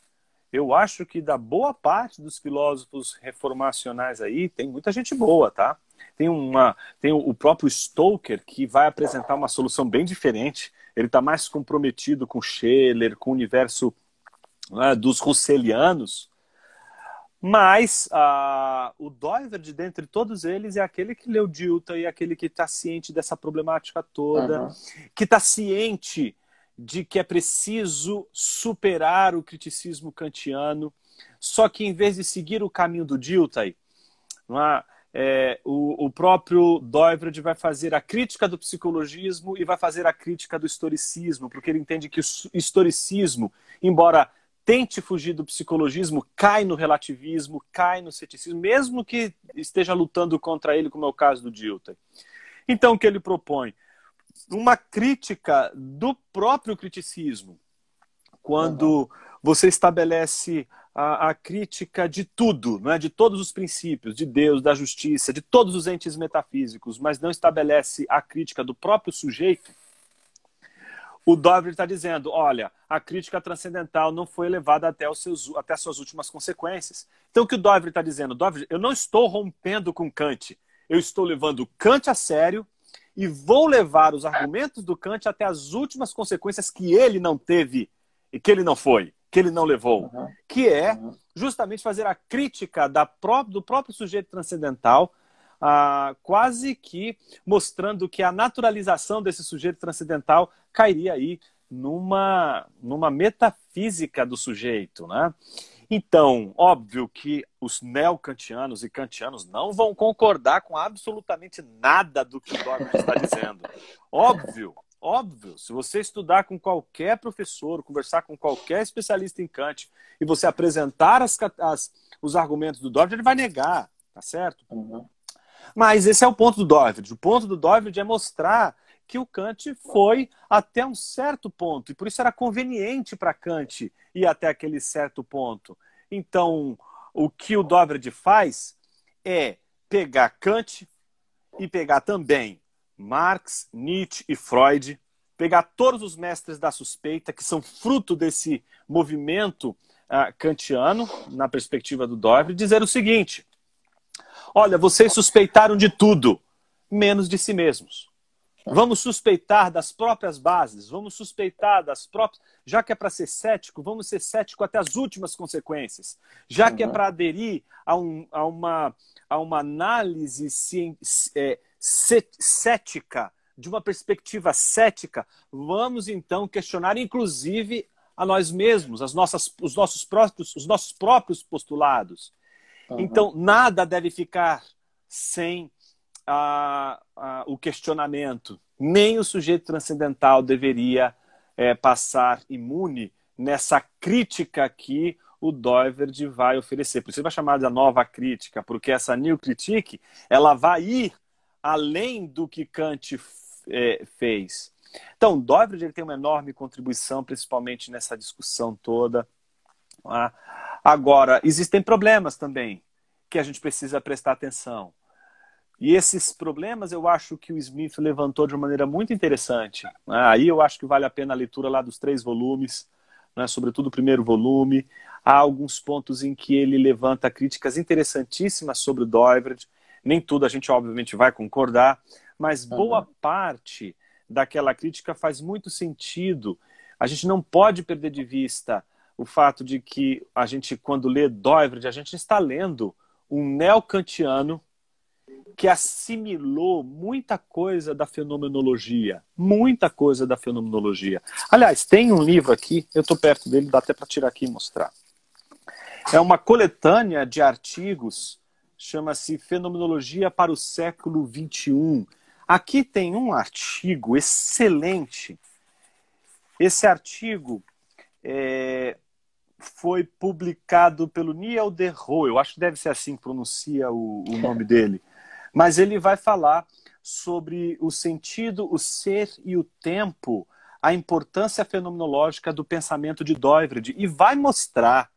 eu acho que da boa parte dos filósofos reformacionais aí, tem muita gente boa, tá? Tem, uma, tem o próprio Stoker, que vai apresentar uma solução bem diferente. Ele está mais comprometido com Scheler, com o universo né, dos russelianos. Mas o Doiver, de dentre todos eles, é aquele que leu Dilton e é aquele que está ciente dessa problemática toda, uhum. que está ciente de que é preciso superar o criticismo kantiano, só que em vez de seguir o caminho do Dilthey, É, o, o, próprio Doivred vai fazer a crítica do psicologismo e vai fazer a crítica do historicismo, porque ele entende que o historicismo, embora tente fugir do psicologismo, cai no relativismo, cai no ceticismo, mesmo que esteja lutando contra ele, como é o caso do Dilthey. Então, o que ele propõe? uma crítica do próprio criticismo. Quando uhum. você estabelece a, a, crítica de tudo, não é? de todos os princípios, de Deus, da justiça, de todos os entes metafísicos, mas não estabelece a crítica do próprio sujeito, o Dover está dizendo: olha, a crítica transcendental não foi levada até, os seus, até as suas últimas consequências. Então, o que o Dover está dizendo? Dover, eu não estou rompendo com Kant, eu estou levando Kant a sério e vou levar os argumentos do Kant até as últimas consequências que ele não teve e que ele não foi, que ele não levou, uhum. que é justamente fazer a crítica pró do próprio sujeito transcendental, ah, quase que mostrando que a naturalização desse sujeito transcendental cairia aí numa, numa metafísica do sujeito, né? Então, óbvio que os neocantianos e kantianos não vão concordar com absolutamente nada do que Dogma está dizendo. Óbvio, óbvio. Se você estudar com qualquer professor, conversar com qualquer especialista em Kant e você apresentar as, as, os argumentos do Dogma, ele vai negar, tá certo? Uhum. Mas esse é o ponto do Dóvide. O ponto do Dóvide é mostrar que o Kant foi até um certo ponto, e por isso era conveniente para Kant ir até aquele certo ponto. Então, o que o Dovred faz é pegar Kant e pegar também Marx, Nietzsche e Freud, pegar todos os mestres da suspeita que são fruto desse movimento uh, kantiano, na perspectiva do Dovre, dizer o seguinte: olha, vocês suspeitaram de tudo, menos de si mesmos. Vamos suspeitar das próprias bases, vamos suspeitar das próprias. Já que é para ser cético, vamos ser cético até as últimas consequências. Já uhum. que é uhum. para aderir a, um, a, uma, a uma análise é, cética, de uma perspectiva cética, vamos então questionar, inclusive, a nós mesmos, as nossas, os, nossos próprios, os nossos próprios postulados. Uhum. Então, nada deve ficar sem a, a, o questionamento. Nem o sujeito transcendental deveria é, passar imune nessa crítica que o Doiverd vai oferecer. Por isso ele vai chamar de nova crítica, porque essa new critique ela vai ir além do que Kant é, fez. Então, Doiverd ele tem uma enorme contribuição, principalmente nessa discussão toda. Tá? Agora, existem problemas também que a gente precisa prestar atenção. E esses problemas eu acho que o Smith levantou de uma maneira muito interessante. Né? Aí eu acho que vale a pena a leitura lá dos três volumes, né, sobretudo o primeiro volume. Há alguns pontos em que ele levanta críticas interessantíssimas sobre o Doivert. Nem tudo a gente, obviamente, vai concordar, mas boa parte daquela crítica faz muito sentido. A gente não pode perder de vista o fato de que a gente, quando lê Doivert, a gente está lendo um neocantiano que assimilou muita coisa da fenomenologia, muita coisa da fenomenologia. Aliás, tem um livro aqui, eu estou perto dele, dá até para tirar aqui e mostrar. É uma coletânea de artigos, chama-se Fenomenologia para o século XXI. Aqui tem um artigo excelente. Esse artigo é, foi publicado pelo Niel de Roo, eu acho que deve ser assim que pronuncia o, o nome dele. Mas ele vai falar sobre o sentido, o ser e o tempo, a importância fenomenológica do pensamento de Doivred e vai mostrar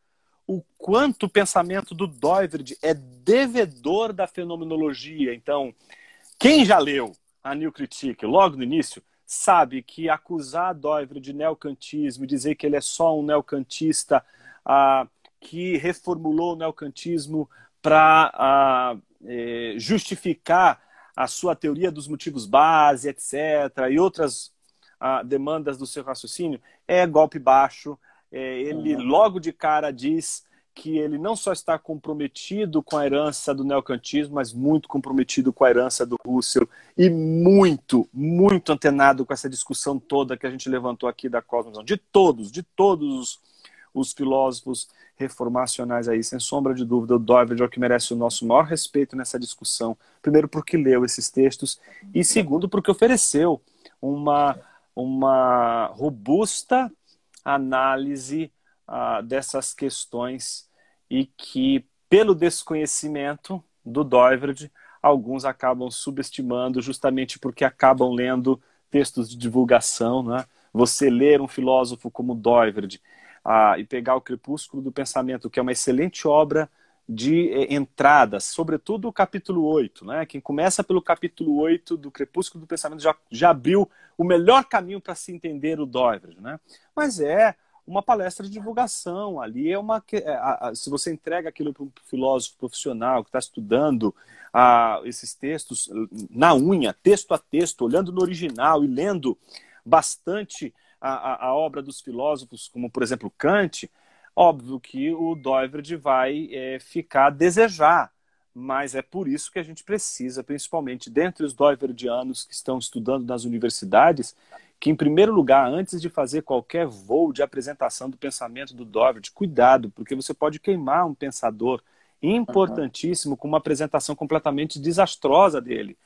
o quanto o pensamento do Doivred é devedor da fenomenologia. Então, quem já leu a New Critique logo no início sabe que acusar Doivre de neocantismo e dizer que ele é só um neocantista ah, que reformulou o neocantismo para ah, é, justificar a sua teoria dos motivos base, etc., e outras ah, demandas do seu raciocínio, é golpe baixo. É, ele uhum. logo de cara diz que ele não só está comprometido com a herança do neocantismo, mas muito comprometido com a herança do Russell e muito, muito antenado com essa discussão toda que a gente levantou aqui da cosmovisão, de todos, de todos os, os filósofos reformacionais aí, sem sombra de dúvida, o Dovid é o que merece o nosso maior respeito nessa discussão. Primeiro, porque leu esses textos, e segundo, porque ofereceu uma, uma robusta análise ah, dessas questões e que, pelo desconhecimento do Doivred, alguns acabam subestimando justamente porque acabam lendo textos de divulgação, né? Você ler um filósofo como Doivred e pegar o Crepúsculo do Pensamento, que é uma excelente obra de eh, entrada, sobretudo o capítulo 8. Né? Quem começa pelo capítulo 8 do Crepúsculo do Pensamento já, já abriu o melhor caminho para se entender o Doivres. Né? Mas é uma palestra de divulgação ali é uma é, se você entrega aquilo para um filósofo profissional que está estudando a esses textos na unha texto a texto olhando no original e lendo bastante a, a, obra dos filósofos, como por exemplo Kant, óbvio que o Doivred vai é, ficar a desejar, mas é por isso que a gente precisa, principalmente dentre os Doiverdianos que estão estudando nas universidades, que em primeiro lugar, antes de fazer qualquer voo de apresentação do pensamento do Doivred, cuidado, porque você pode queimar um pensador importantíssimo uhum. com uma apresentação completamente desastrosa dele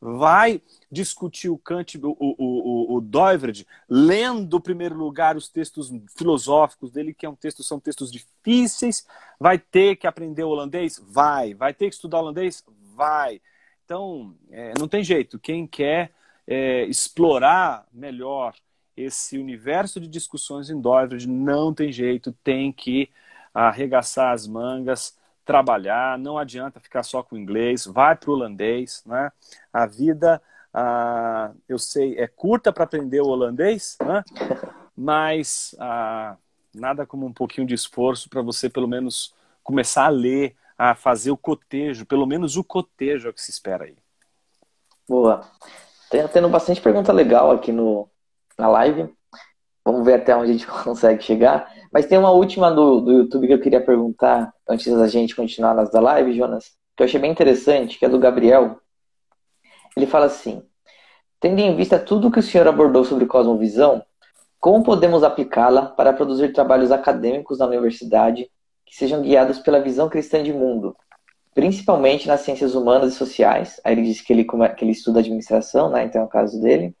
vai discutir o Kant, o, o, o, o Doivred, lendo em primeiro lugar os textos filosóficos dele, que é um texto, são textos difíceis, vai ter que aprender holandês? Vai. Vai ter que estudar holandês? Vai. Então, é, não tem jeito. Quem quer é, explorar melhor esse universo de discussões em Doivred, não tem jeito, tem que arregaçar as mangas, trabalhar, não adianta ficar só com o inglês, vai para o holandês, né? A vida, ah, eu sei, é curta para aprender o holandês, né? mas ah, nada como um pouquinho de esforço para você pelo menos começar a ler, a fazer o cotejo, pelo menos o cotejo é o que se espera aí. Boa. Tem tá tendo bastante pergunta legal aqui no, na live. Vamos ver até onde a gente consegue chegar. Mas tem uma última do, do YouTube que eu queria perguntar antes da gente continuar nas da live, Jonas, que eu achei bem interessante, que é do Gabriel. Ele fala assim: Tendo em vista tudo que o senhor abordou sobre cosmovisão, como podemos aplicá-la para produzir trabalhos acadêmicos na universidade que sejam guiados pela visão cristã de mundo, principalmente nas ciências humanas e sociais? Aí ele diz que ele, que ele estuda administração, né? então é o caso dele.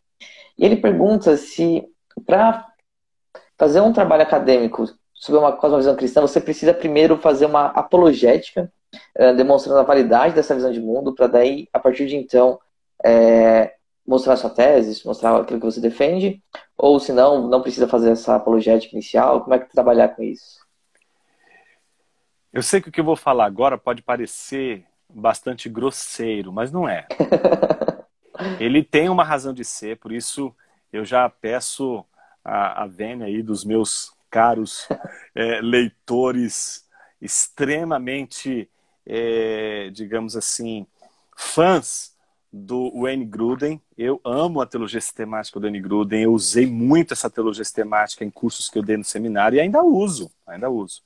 E ele pergunta se, para fazer um trabalho acadêmico sobre uma cosmovisão cristã, você precisa primeiro fazer uma apologética, é, demonstrando a validade dessa visão de mundo, para daí, a partir de então, é, mostrar sua tese, mostrar aquilo que você defende, ou se não, não precisa fazer essa apologética inicial, como é que trabalhar com isso? Eu sei que o que eu vou falar agora pode parecer bastante grosseiro, mas não é. Ele tem uma razão de ser, por isso eu já peço a, a Vênia aí dos meus caros é, leitores extremamente, é, digamos assim, fãs do Wayne Gruden. Eu amo a teologia sistemática do Wayne Gruden. Eu usei muito essa teologia sistemática em cursos que eu dei no seminário e ainda uso, ainda uso.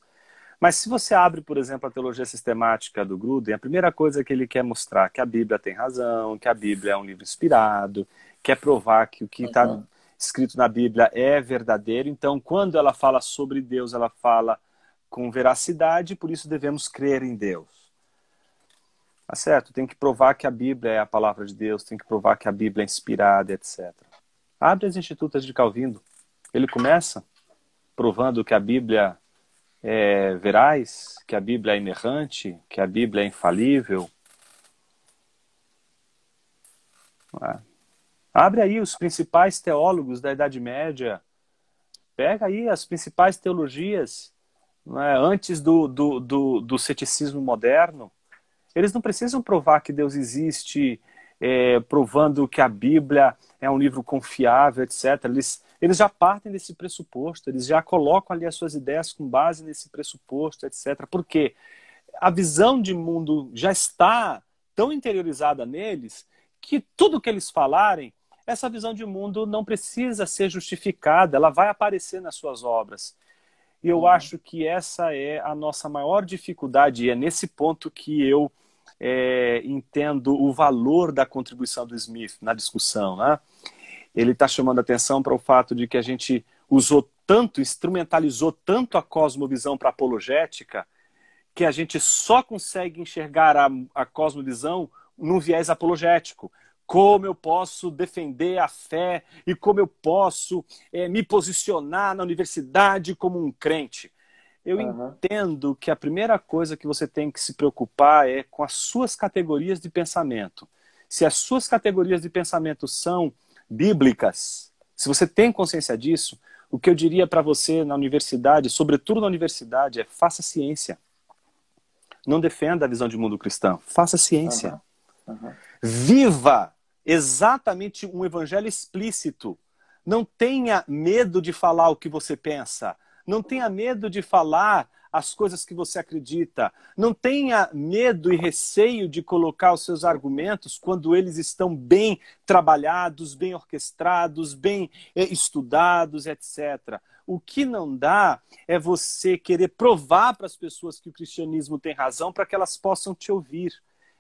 Mas se você abre, por exemplo, a teologia sistemática do Gruden, a primeira coisa que ele quer mostrar é que a Bíblia tem razão, que a Bíblia é um livro inspirado, quer provar que o que está uhum escrito na Bíblia é verdadeiro. Então, quando ela fala sobre Deus, ela fala com veracidade, por isso devemos crer em Deus. Tá certo? Tem que provar que a Bíblia é a palavra de Deus, tem que provar que a Bíblia é inspirada, etc. Abre as Institutas de Calvino. Ele começa provando que a Bíblia é veraz, que a Bíblia é inerrante, que a Bíblia é infalível. Ah, Abre aí os principais teólogos da Idade Média, pega aí as principais teologias né, antes do, do, do, do, ceticismo moderno. Eles não precisam provar que Deus existe, é, provando que a Bíblia é um livro confiável, etc. Eles, eles já partem desse pressuposto, eles já colocam ali as suas ideias com base nesse pressuposto, etc. Porque a visão de mundo já está tão interiorizada neles que tudo que eles falarem essa visão de mundo não precisa ser justificada, ela vai aparecer nas suas obras. E eu uhum. acho que essa é a nossa maior dificuldade, e é nesse ponto que eu é, entendo o valor da contribuição do Smith na discussão. Né? Ele está chamando atenção para o fato de que a gente usou tanto, instrumentalizou tanto a cosmovisão para apologética, que a gente só consegue enxergar a, a cosmovisão num viés apologético como eu posso defender a fé e como eu posso é, me posicionar na universidade como um crente. Eu uhum. entendo que a primeira coisa que você tem que se preocupar é com as suas categorias de pensamento. Se as suas categorias de pensamento são bíblicas, se você tem consciência disso, o que eu diria para você na universidade, sobretudo na universidade, é faça ciência. Não defenda a visão de mundo cristão. Faça ciência. Uhum. Uhum. Viva exatamente um evangelho explícito. Não tenha medo de falar o que você pensa. Não tenha medo de falar as coisas que você acredita. Não tenha medo e receio de colocar os seus argumentos quando eles estão bem trabalhados, bem orquestrados, bem eh, estudados, etc. O que não dá é você querer provar para as pessoas que o cristianismo tem razão para que elas possam te ouvir.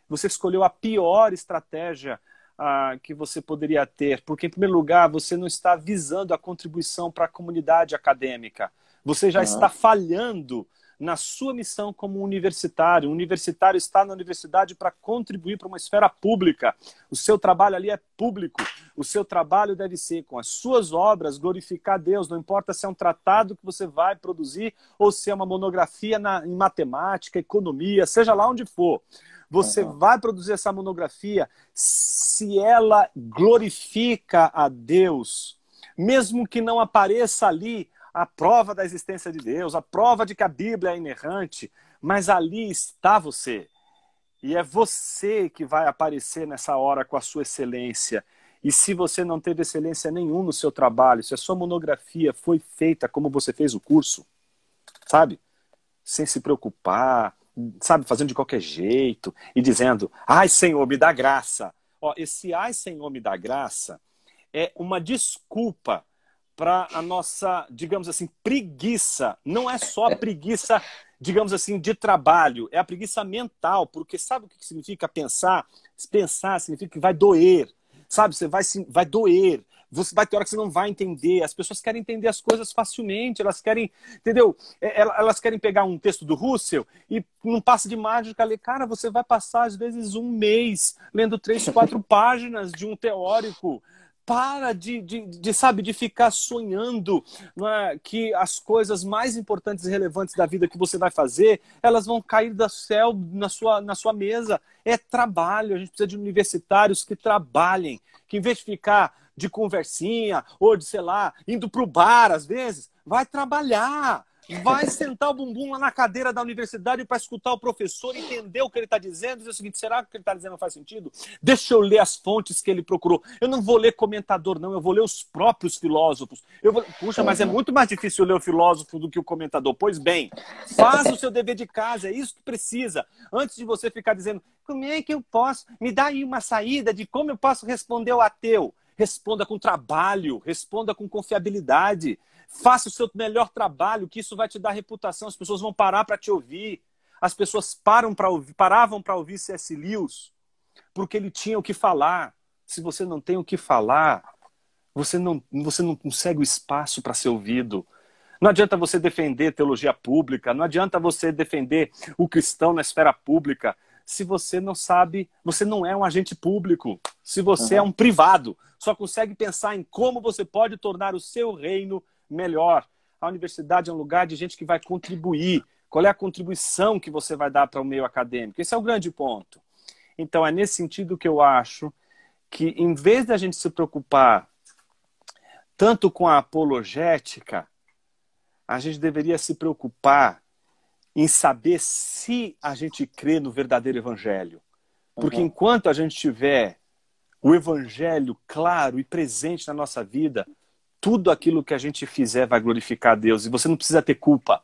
Você escolheu a pior estratégia ah, que você poderia ter? Porque, em primeiro lugar, você não está visando a contribuição para a comunidade acadêmica. Você já está falhando na sua missão como universitário. O universitário está na universidade para contribuir para uma esfera pública. O seu trabalho ali é público. O seu trabalho deve ser, com as suas obras, glorificar Deus. Não importa se é um tratado que você vai produzir ou se é uma monografia na, em matemática, economia, seja lá onde for. Você uhum. vai produzir essa monografia se ela glorifica a Deus, mesmo que não apareça ali a prova da existência de Deus, a prova de que a Bíblia é inerrante, mas ali está você. E é você que vai aparecer nessa hora com a sua excelência. E se você não teve excelência nenhuma no seu trabalho, se a sua monografia foi feita como você fez o curso, sabe? Sem se preocupar, sabe, fazendo de qualquer jeito e dizendo, ai Senhor, me dá graça. Ó, esse ai Senhor, me dá graça é uma desculpa para a nossa, digamos assim, preguiça. Não é só a preguiça, digamos assim, de trabalho, é a preguiça mental, porque sabe o que significa pensar? Pensar significa que vai doer, sabe? Você vai, vai doer, você vai ter hora que você não vai entender. As pessoas querem entender as coisas facilmente, elas querem, entendeu? É, elas querem pegar um texto do Russell e não passa de mágica ler. Cara, você vai passar às vezes um mês lendo três, quatro páginas de um teórico para de, de, de, sabe, de ficar sonhando é? que as coisas mais importantes e relevantes da vida que você vai fazer, elas vão cair do céu na sua, na sua mesa. É trabalho, a gente precisa de universitários que trabalhem, que em vez de ficar de conversinha ou de, sei lá, indo para o bar às vezes, vai trabalhar. Vai sentar o bumbum lá na cadeira da universidade para escutar o professor, entender o que ele está dizendo, dizer o seguinte: será que o que ele está dizendo não faz sentido? Deixa eu ler as fontes que ele procurou. Eu não vou ler comentador, não, eu vou ler os próprios filósofos. Eu vou... Puxa, mas é uhum. muito mais difícil ler o filósofo do que o comentador. Pois bem, faz o seu dever de casa, é isso que precisa. Antes de você ficar dizendo, como é que eu posso? Me dá aí uma saída de como eu posso responder o ateu. Responda com trabalho, responda com confiabilidade. Faça o seu melhor trabalho, que isso vai te dar reputação. As pessoas vão parar para te ouvir. As pessoas param para ouvir, paravam para ouvir C.S. Lewis, porque ele tinha o que falar. Se você não tem o que falar, você não, você não consegue o espaço para ser ouvido. Não adianta você defender teologia pública, não adianta você defender o cristão na esfera pública, se você não sabe, você não é um agente público, se você uhum. é um privado, só consegue pensar em como você pode tornar o seu reino melhor. A universidade é um lugar de gente que vai contribuir. Qual é a contribuição que você vai dar para o meio acadêmico? Esse é o grande ponto. Então, é nesse sentido que eu acho que, em vez da gente se preocupar tanto com a apologética, a gente deveria se preocupar em saber se a gente crê no verdadeiro evangelho. Porque uhum. enquanto a gente tiver o evangelho claro e presente na nossa vida, tudo aquilo que a gente fizer vai glorificar a Deus. E você não precisa ter culpa,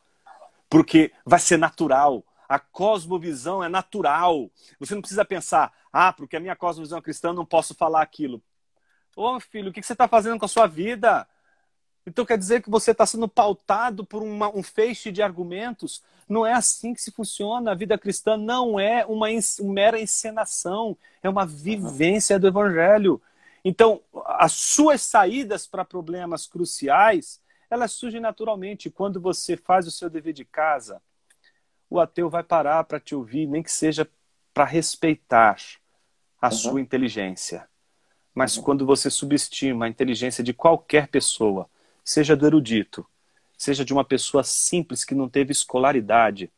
porque vai ser natural. A cosmovisão é natural. Você não precisa pensar, ah, porque a minha cosmovisão é cristã, não posso falar aquilo. Ô, filho, o que você está fazendo com a sua vida? Então quer dizer que você está sendo pautado por uma, um feixe de argumentos. Não é assim que se funciona. A vida cristã não é uma, uma mera encenação, é uma vivência do evangelho. Então, as suas saídas para problemas cruciais, elas surgem naturalmente. Quando você faz o seu dever de casa, o ateu vai parar para te ouvir, nem que seja para respeitar a uhum. sua inteligência. Mas uhum. quando você subestima a inteligência de qualquer pessoa, seja do erudito, seja de uma pessoa simples que não teve escolaridade,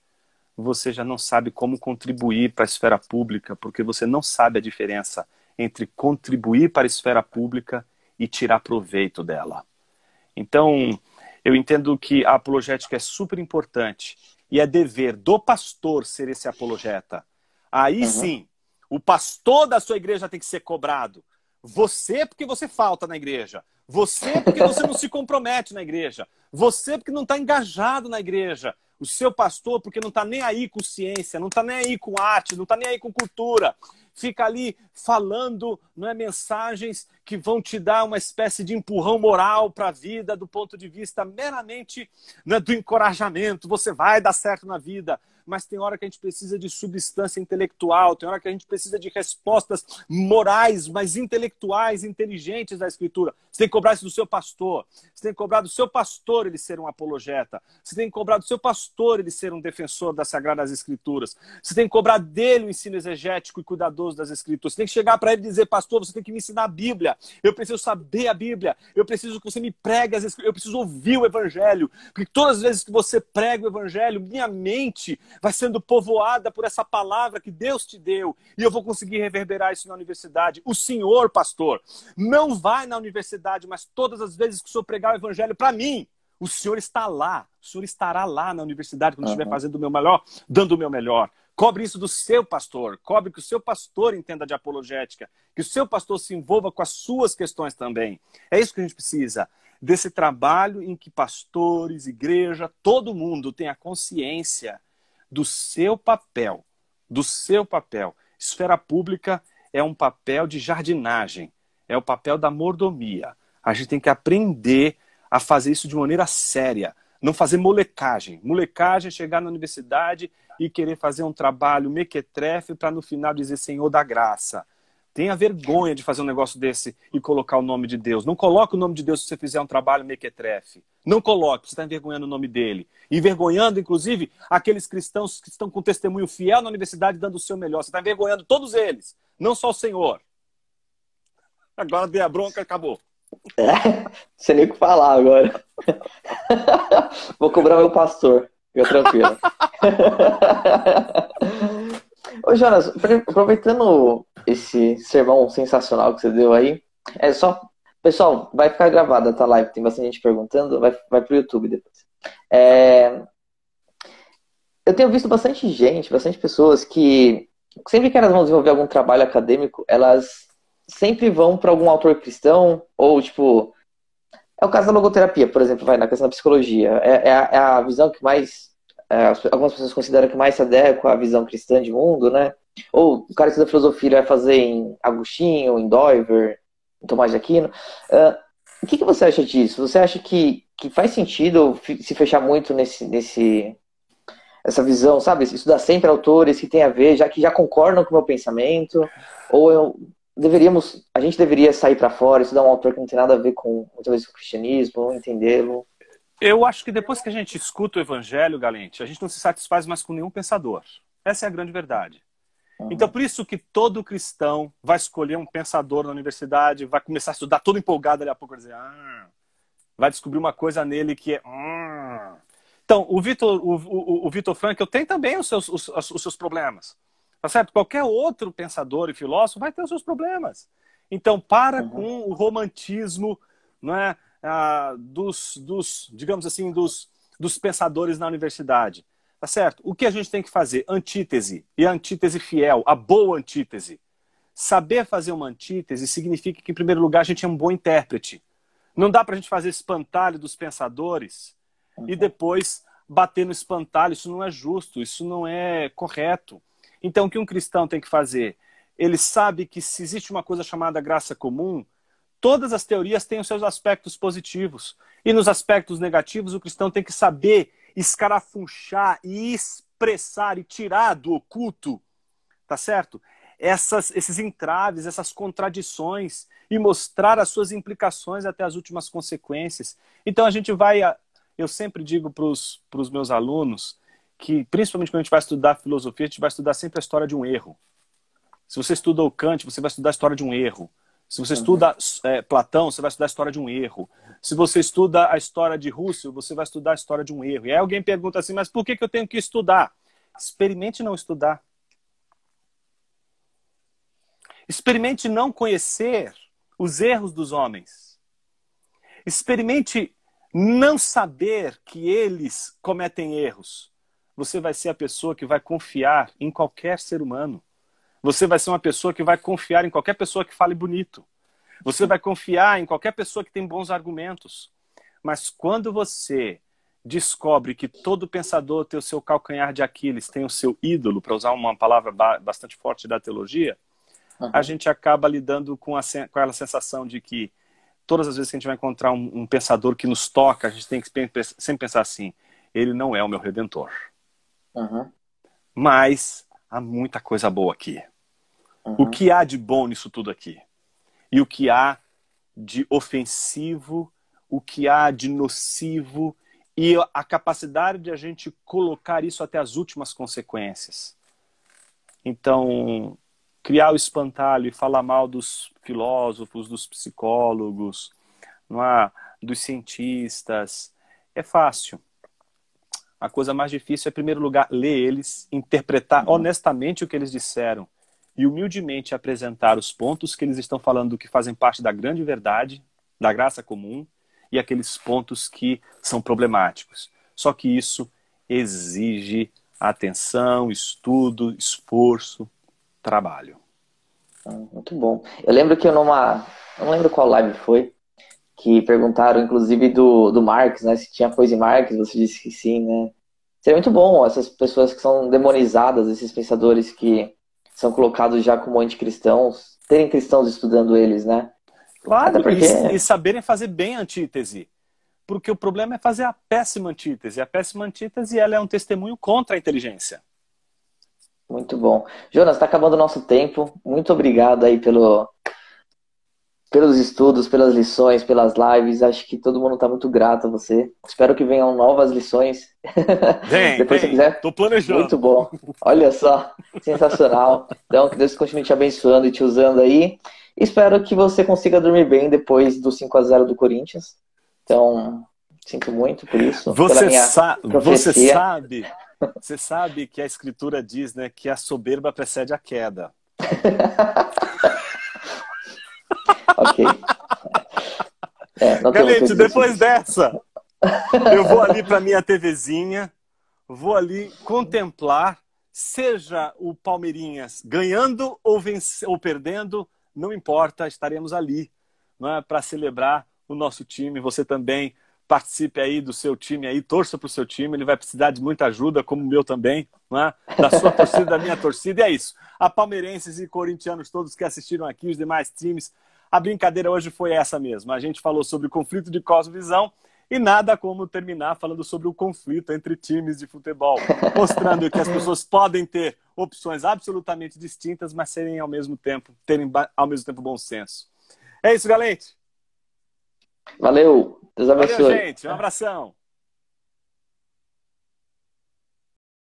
você já não sabe como contribuir para a esfera pública, porque você não sabe a diferença entre contribuir para a esfera pública e tirar proveito dela. Então, eu entendo que a apologética é super importante e é dever do pastor ser esse apologeta. Aí uhum. sim, o pastor da sua igreja tem que ser cobrado. Você é porque você falta na igreja. Você é porque você não se compromete na igreja. Você é porque não está engajado na igreja. O seu pastor porque não está nem aí com ciência, não está nem aí com arte, não está nem aí com cultura. Fica ali falando não é, mensagens que vão te dar uma espécie de empurrão moral para a vida do ponto de vista meramente né, do encorajamento. Você vai dar certo na vida mas tem hora que a gente precisa de substância intelectual, tem hora que a gente precisa de respostas morais, mas intelectuais, inteligentes da Escritura. Você tem que cobrar isso do seu pastor, você tem que cobrar do seu pastor ele ser um apologeta, você tem que cobrar do seu pastor ele ser um defensor das Sagradas Escrituras, você tem que cobrar dele o ensino exegético e cuidadoso das Escrituras, você tem que chegar para ele e dizer, pastor, você tem que me ensinar a Bíblia, eu preciso saber a Bíblia, eu preciso que você me pregue as Escrituras, eu preciso ouvir o Evangelho, porque todas as vezes que você prega o Evangelho, minha mente vai sendo povoada por essa palavra que Deus te deu, e eu vou conseguir reverberar isso na universidade. O senhor, pastor, não vai na universidade, mas todas as vezes que o senhor pregar o evangelho para mim, o senhor está lá, o senhor estará lá na universidade quando uhum. estiver fazendo o meu melhor, dando o meu melhor. Cobre isso do seu pastor, cobre que o seu pastor entenda de apologética, que o seu pastor se envolva com as suas questões também. É isso que a gente precisa, desse trabalho em que pastores, igreja, todo mundo tenha consciência do seu papel, do seu papel. Esfera pública é um papel de jardinagem, é o papel da mordomia. A gente tem que aprender a fazer isso de maneira séria, não fazer molecagem. Molecagem é chegar na universidade e querer fazer um trabalho mequetrefe para no final dizer Senhor da graça. Tenha vergonha de fazer um negócio desse e colocar o nome de Deus. Não coloque o nome de Deus se você fizer um trabalho mequetrefe. Não coloque, você está envergonhando o nome dele. Envergonhando, inclusive, aqueles cristãos que estão com testemunho fiel na universidade dando o seu melhor. Você está envergonhando todos eles, não só o Senhor. Agora dei a bronca, acabou. É, sem nem o que falar agora. Vou cobrar meu pastor. Fica tranquilo. Ô, Jonas, aproveitando esse sermão sensacional que você deu aí, é só Pessoal, vai ficar gravada essa tá, live, tem bastante gente perguntando, vai, vai pro YouTube depois. É... Eu tenho visto bastante gente, bastante pessoas que sempre que elas vão desenvolver algum trabalho acadêmico, elas sempre vão para algum autor cristão, ou tipo. É o caso da logoterapia, por exemplo, vai na questão da psicologia. É, é, a, é a, visão que mais. É, algumas pessoas consideram que mais se adequa à visão cristã de mundo, né? Ou o cara que estuda filosofia vai fazer em Agostinho, em Doiver, Tomás mais Aquino. Uh, o que, que, você acha disso? Você acha que, que faz sentido se fechar muito nesse, nesse essa visão, sabe? Estudar sempre autores que têm a ver, já que já concordam com o meu pensamento? Ou eu, deveríamos, a gente deveria sair para fora, estudar um autor que não tem nada a ver com, talvez, com o cristianismo, entendê-lo? Eu acho que depois que a gente escuta o evangelho, Galente, a gente não se satisfaz mais com nenhum pensador. Essa é a grande verdade. Então, por isso que todo cristão vai escolher um pensador na universidade, vai começar a estudar todo empolgado ali a pouco, vai dizer, ah, vai descobrir uma coisa nele que é. Ah. Então, o Vitor, o, o, o Vitor Frankl tem também os seus, os, os, seus problemas. Tá certo? Qualquer outro pensador e filósofo vai ter os seus problemas. Então, para uhum. com o romantismo não é, ah, dos, dos, digamos assim, dos, dos pensadores na universidade. Tá certo? O que a gente tem que fazer? Antítese. E a antítese fiel, a boa antítese. Saber fazer uma antítese significa que, em primeiro lugar, a gente é um bom intérprete. Não dá para a gente fazer espantalho dos pensadores uhum. e depois bater no espantalho. Isso não é justo, isso não é correto. Então, o que um cristão tem que fazer? Ele sabe que se existe uma coisa chamada graça comum, todas as teorias têm os seus aspectos positivos. E nos aspectos negativos, o cristão tem que saber escarafunchar e expressar e tirar do oculto, tá certo? Essas, esses entraves, essas contradições e mostrar as suas implicações até as últimas consequências. Então a gente vai, eu sempre digo para os meus alunos que, principalmente quando a gente vai estudar filosofia, a gente vai estudar sempre a história de um erro. Se você estudou Kant, você vai estudar a história de um erro. Se você estuda é, Platão, você vai estudar a história de um erro. Se você estuda a história de Rússio, você vai estudar a história de um erro. E aí alguém pergunta assim, mas por que, que eu tenho que estudar? Experimente não estudar. Experimente não conhecer os erros dos homens. Experimente não saber que eles cometem erros. Você vai ser a pessoa que vai confiar em qualquer ser humano. Você vai ser uma pessoa que vai confiar em qualquer pessoa que fale bonito. Você vai confiar em qualquer pessoa que tem bons argumentos. Mas quando você descobre que todo pensador tem o seu calcanhar de Aquiles, tem o seu ídolo, para usar uma palavra bastante forte da teologia, uhum. a gente acaba lidando com, a, com aquela sensação de que todas as vezes que a gente vai encontrar um, um, pensador que nos toca, a gente tem que sempre pensar assim: ele não é o meu redentor. Uhum. Mas há muita coisa boa aqui. Uhum. O que há de bom nisso tudo aqui? E o que há de ofensivo, o que há de nocivo e a capacidade de a gente colocar isso até as últimas consequências. Então, criar o espantalho e falar mal dos filósofos, dos psicólogos, não dos cientistas, é fácil. A coisa mais difícil é, em primeiro lugar, ler eles, interpretar uhum. honestamente o que eles disseram e humildemente apresentar os pontos que eles estão falando que fazem parte da grande verdade, da graça comum, e aqueles pontos que são problemáticos. Só que isso exige atenção, estudo, esforço, trabalho. Ah, muito bom. Eu lembro que eu numa. não lembro qual live foi, que perguntaram, inclusive, do, do Marx, né? Se tinha coisa em Marx, você disse que sim, né? Seria muito bom essas pessoas que são demonizadas, esses pensadores que são colocados já como anticristãos, terem cristãos estudando eles, né? Claro, porque... e, e saberem fazer bem a antítese. Porque o problema é fazer a péssima antítese. A péssima antítese ela é um testemunho contra a inteligência. Muito bom. Jonas, está acabando o nosso tempo. Muito obrigado aí pelo, pelos estudos, pelas lições, pelas lives. Acho que todo mundo está muito grato a você. Espero que venham novas lições. Vem, Depois, vem. se quiser. Tô planejando. Muito bom. Olha só, sensacional. Então, que Deus continue te abençoando e te usando aí. Espero que você consiga dormir bem depois do 5 a 0 do Corinthians. Então, sinto muito por isso. Você, sa você sabe, você sabe que a escritura diz, né, que a soberba precede a queda. ok. É, depois dessa, eu vou ali para minha TVzinha, vou ali contemplar, seja o Palmeirinhas ganhando ou, vencer, ou perdendo, não importa, estaremos ali não é, para celebrar o nosso time. Você também participe aí do seu time aí, torça para o seu time, ele vai precisar de muita ajuda, como o meu também, né? da sua torcida, da minha torcida, e é isso. A palmeirenses e corintianos todos que assistiram aqui, os demais times, a brincadeira hoje foi essa mesmo. A gente falou sobre o conflito de cosmovisão e nada como terminar falando sobre o conflito entre times de futebol, mostrando que as pessoas podem ter opções absolutamente distintas, mas serem ao mesmo tempo terem ao mesmo tempo bom senso. É isso, Galente. Valeu. Deus abençoe. Valeu, gente. Um abração.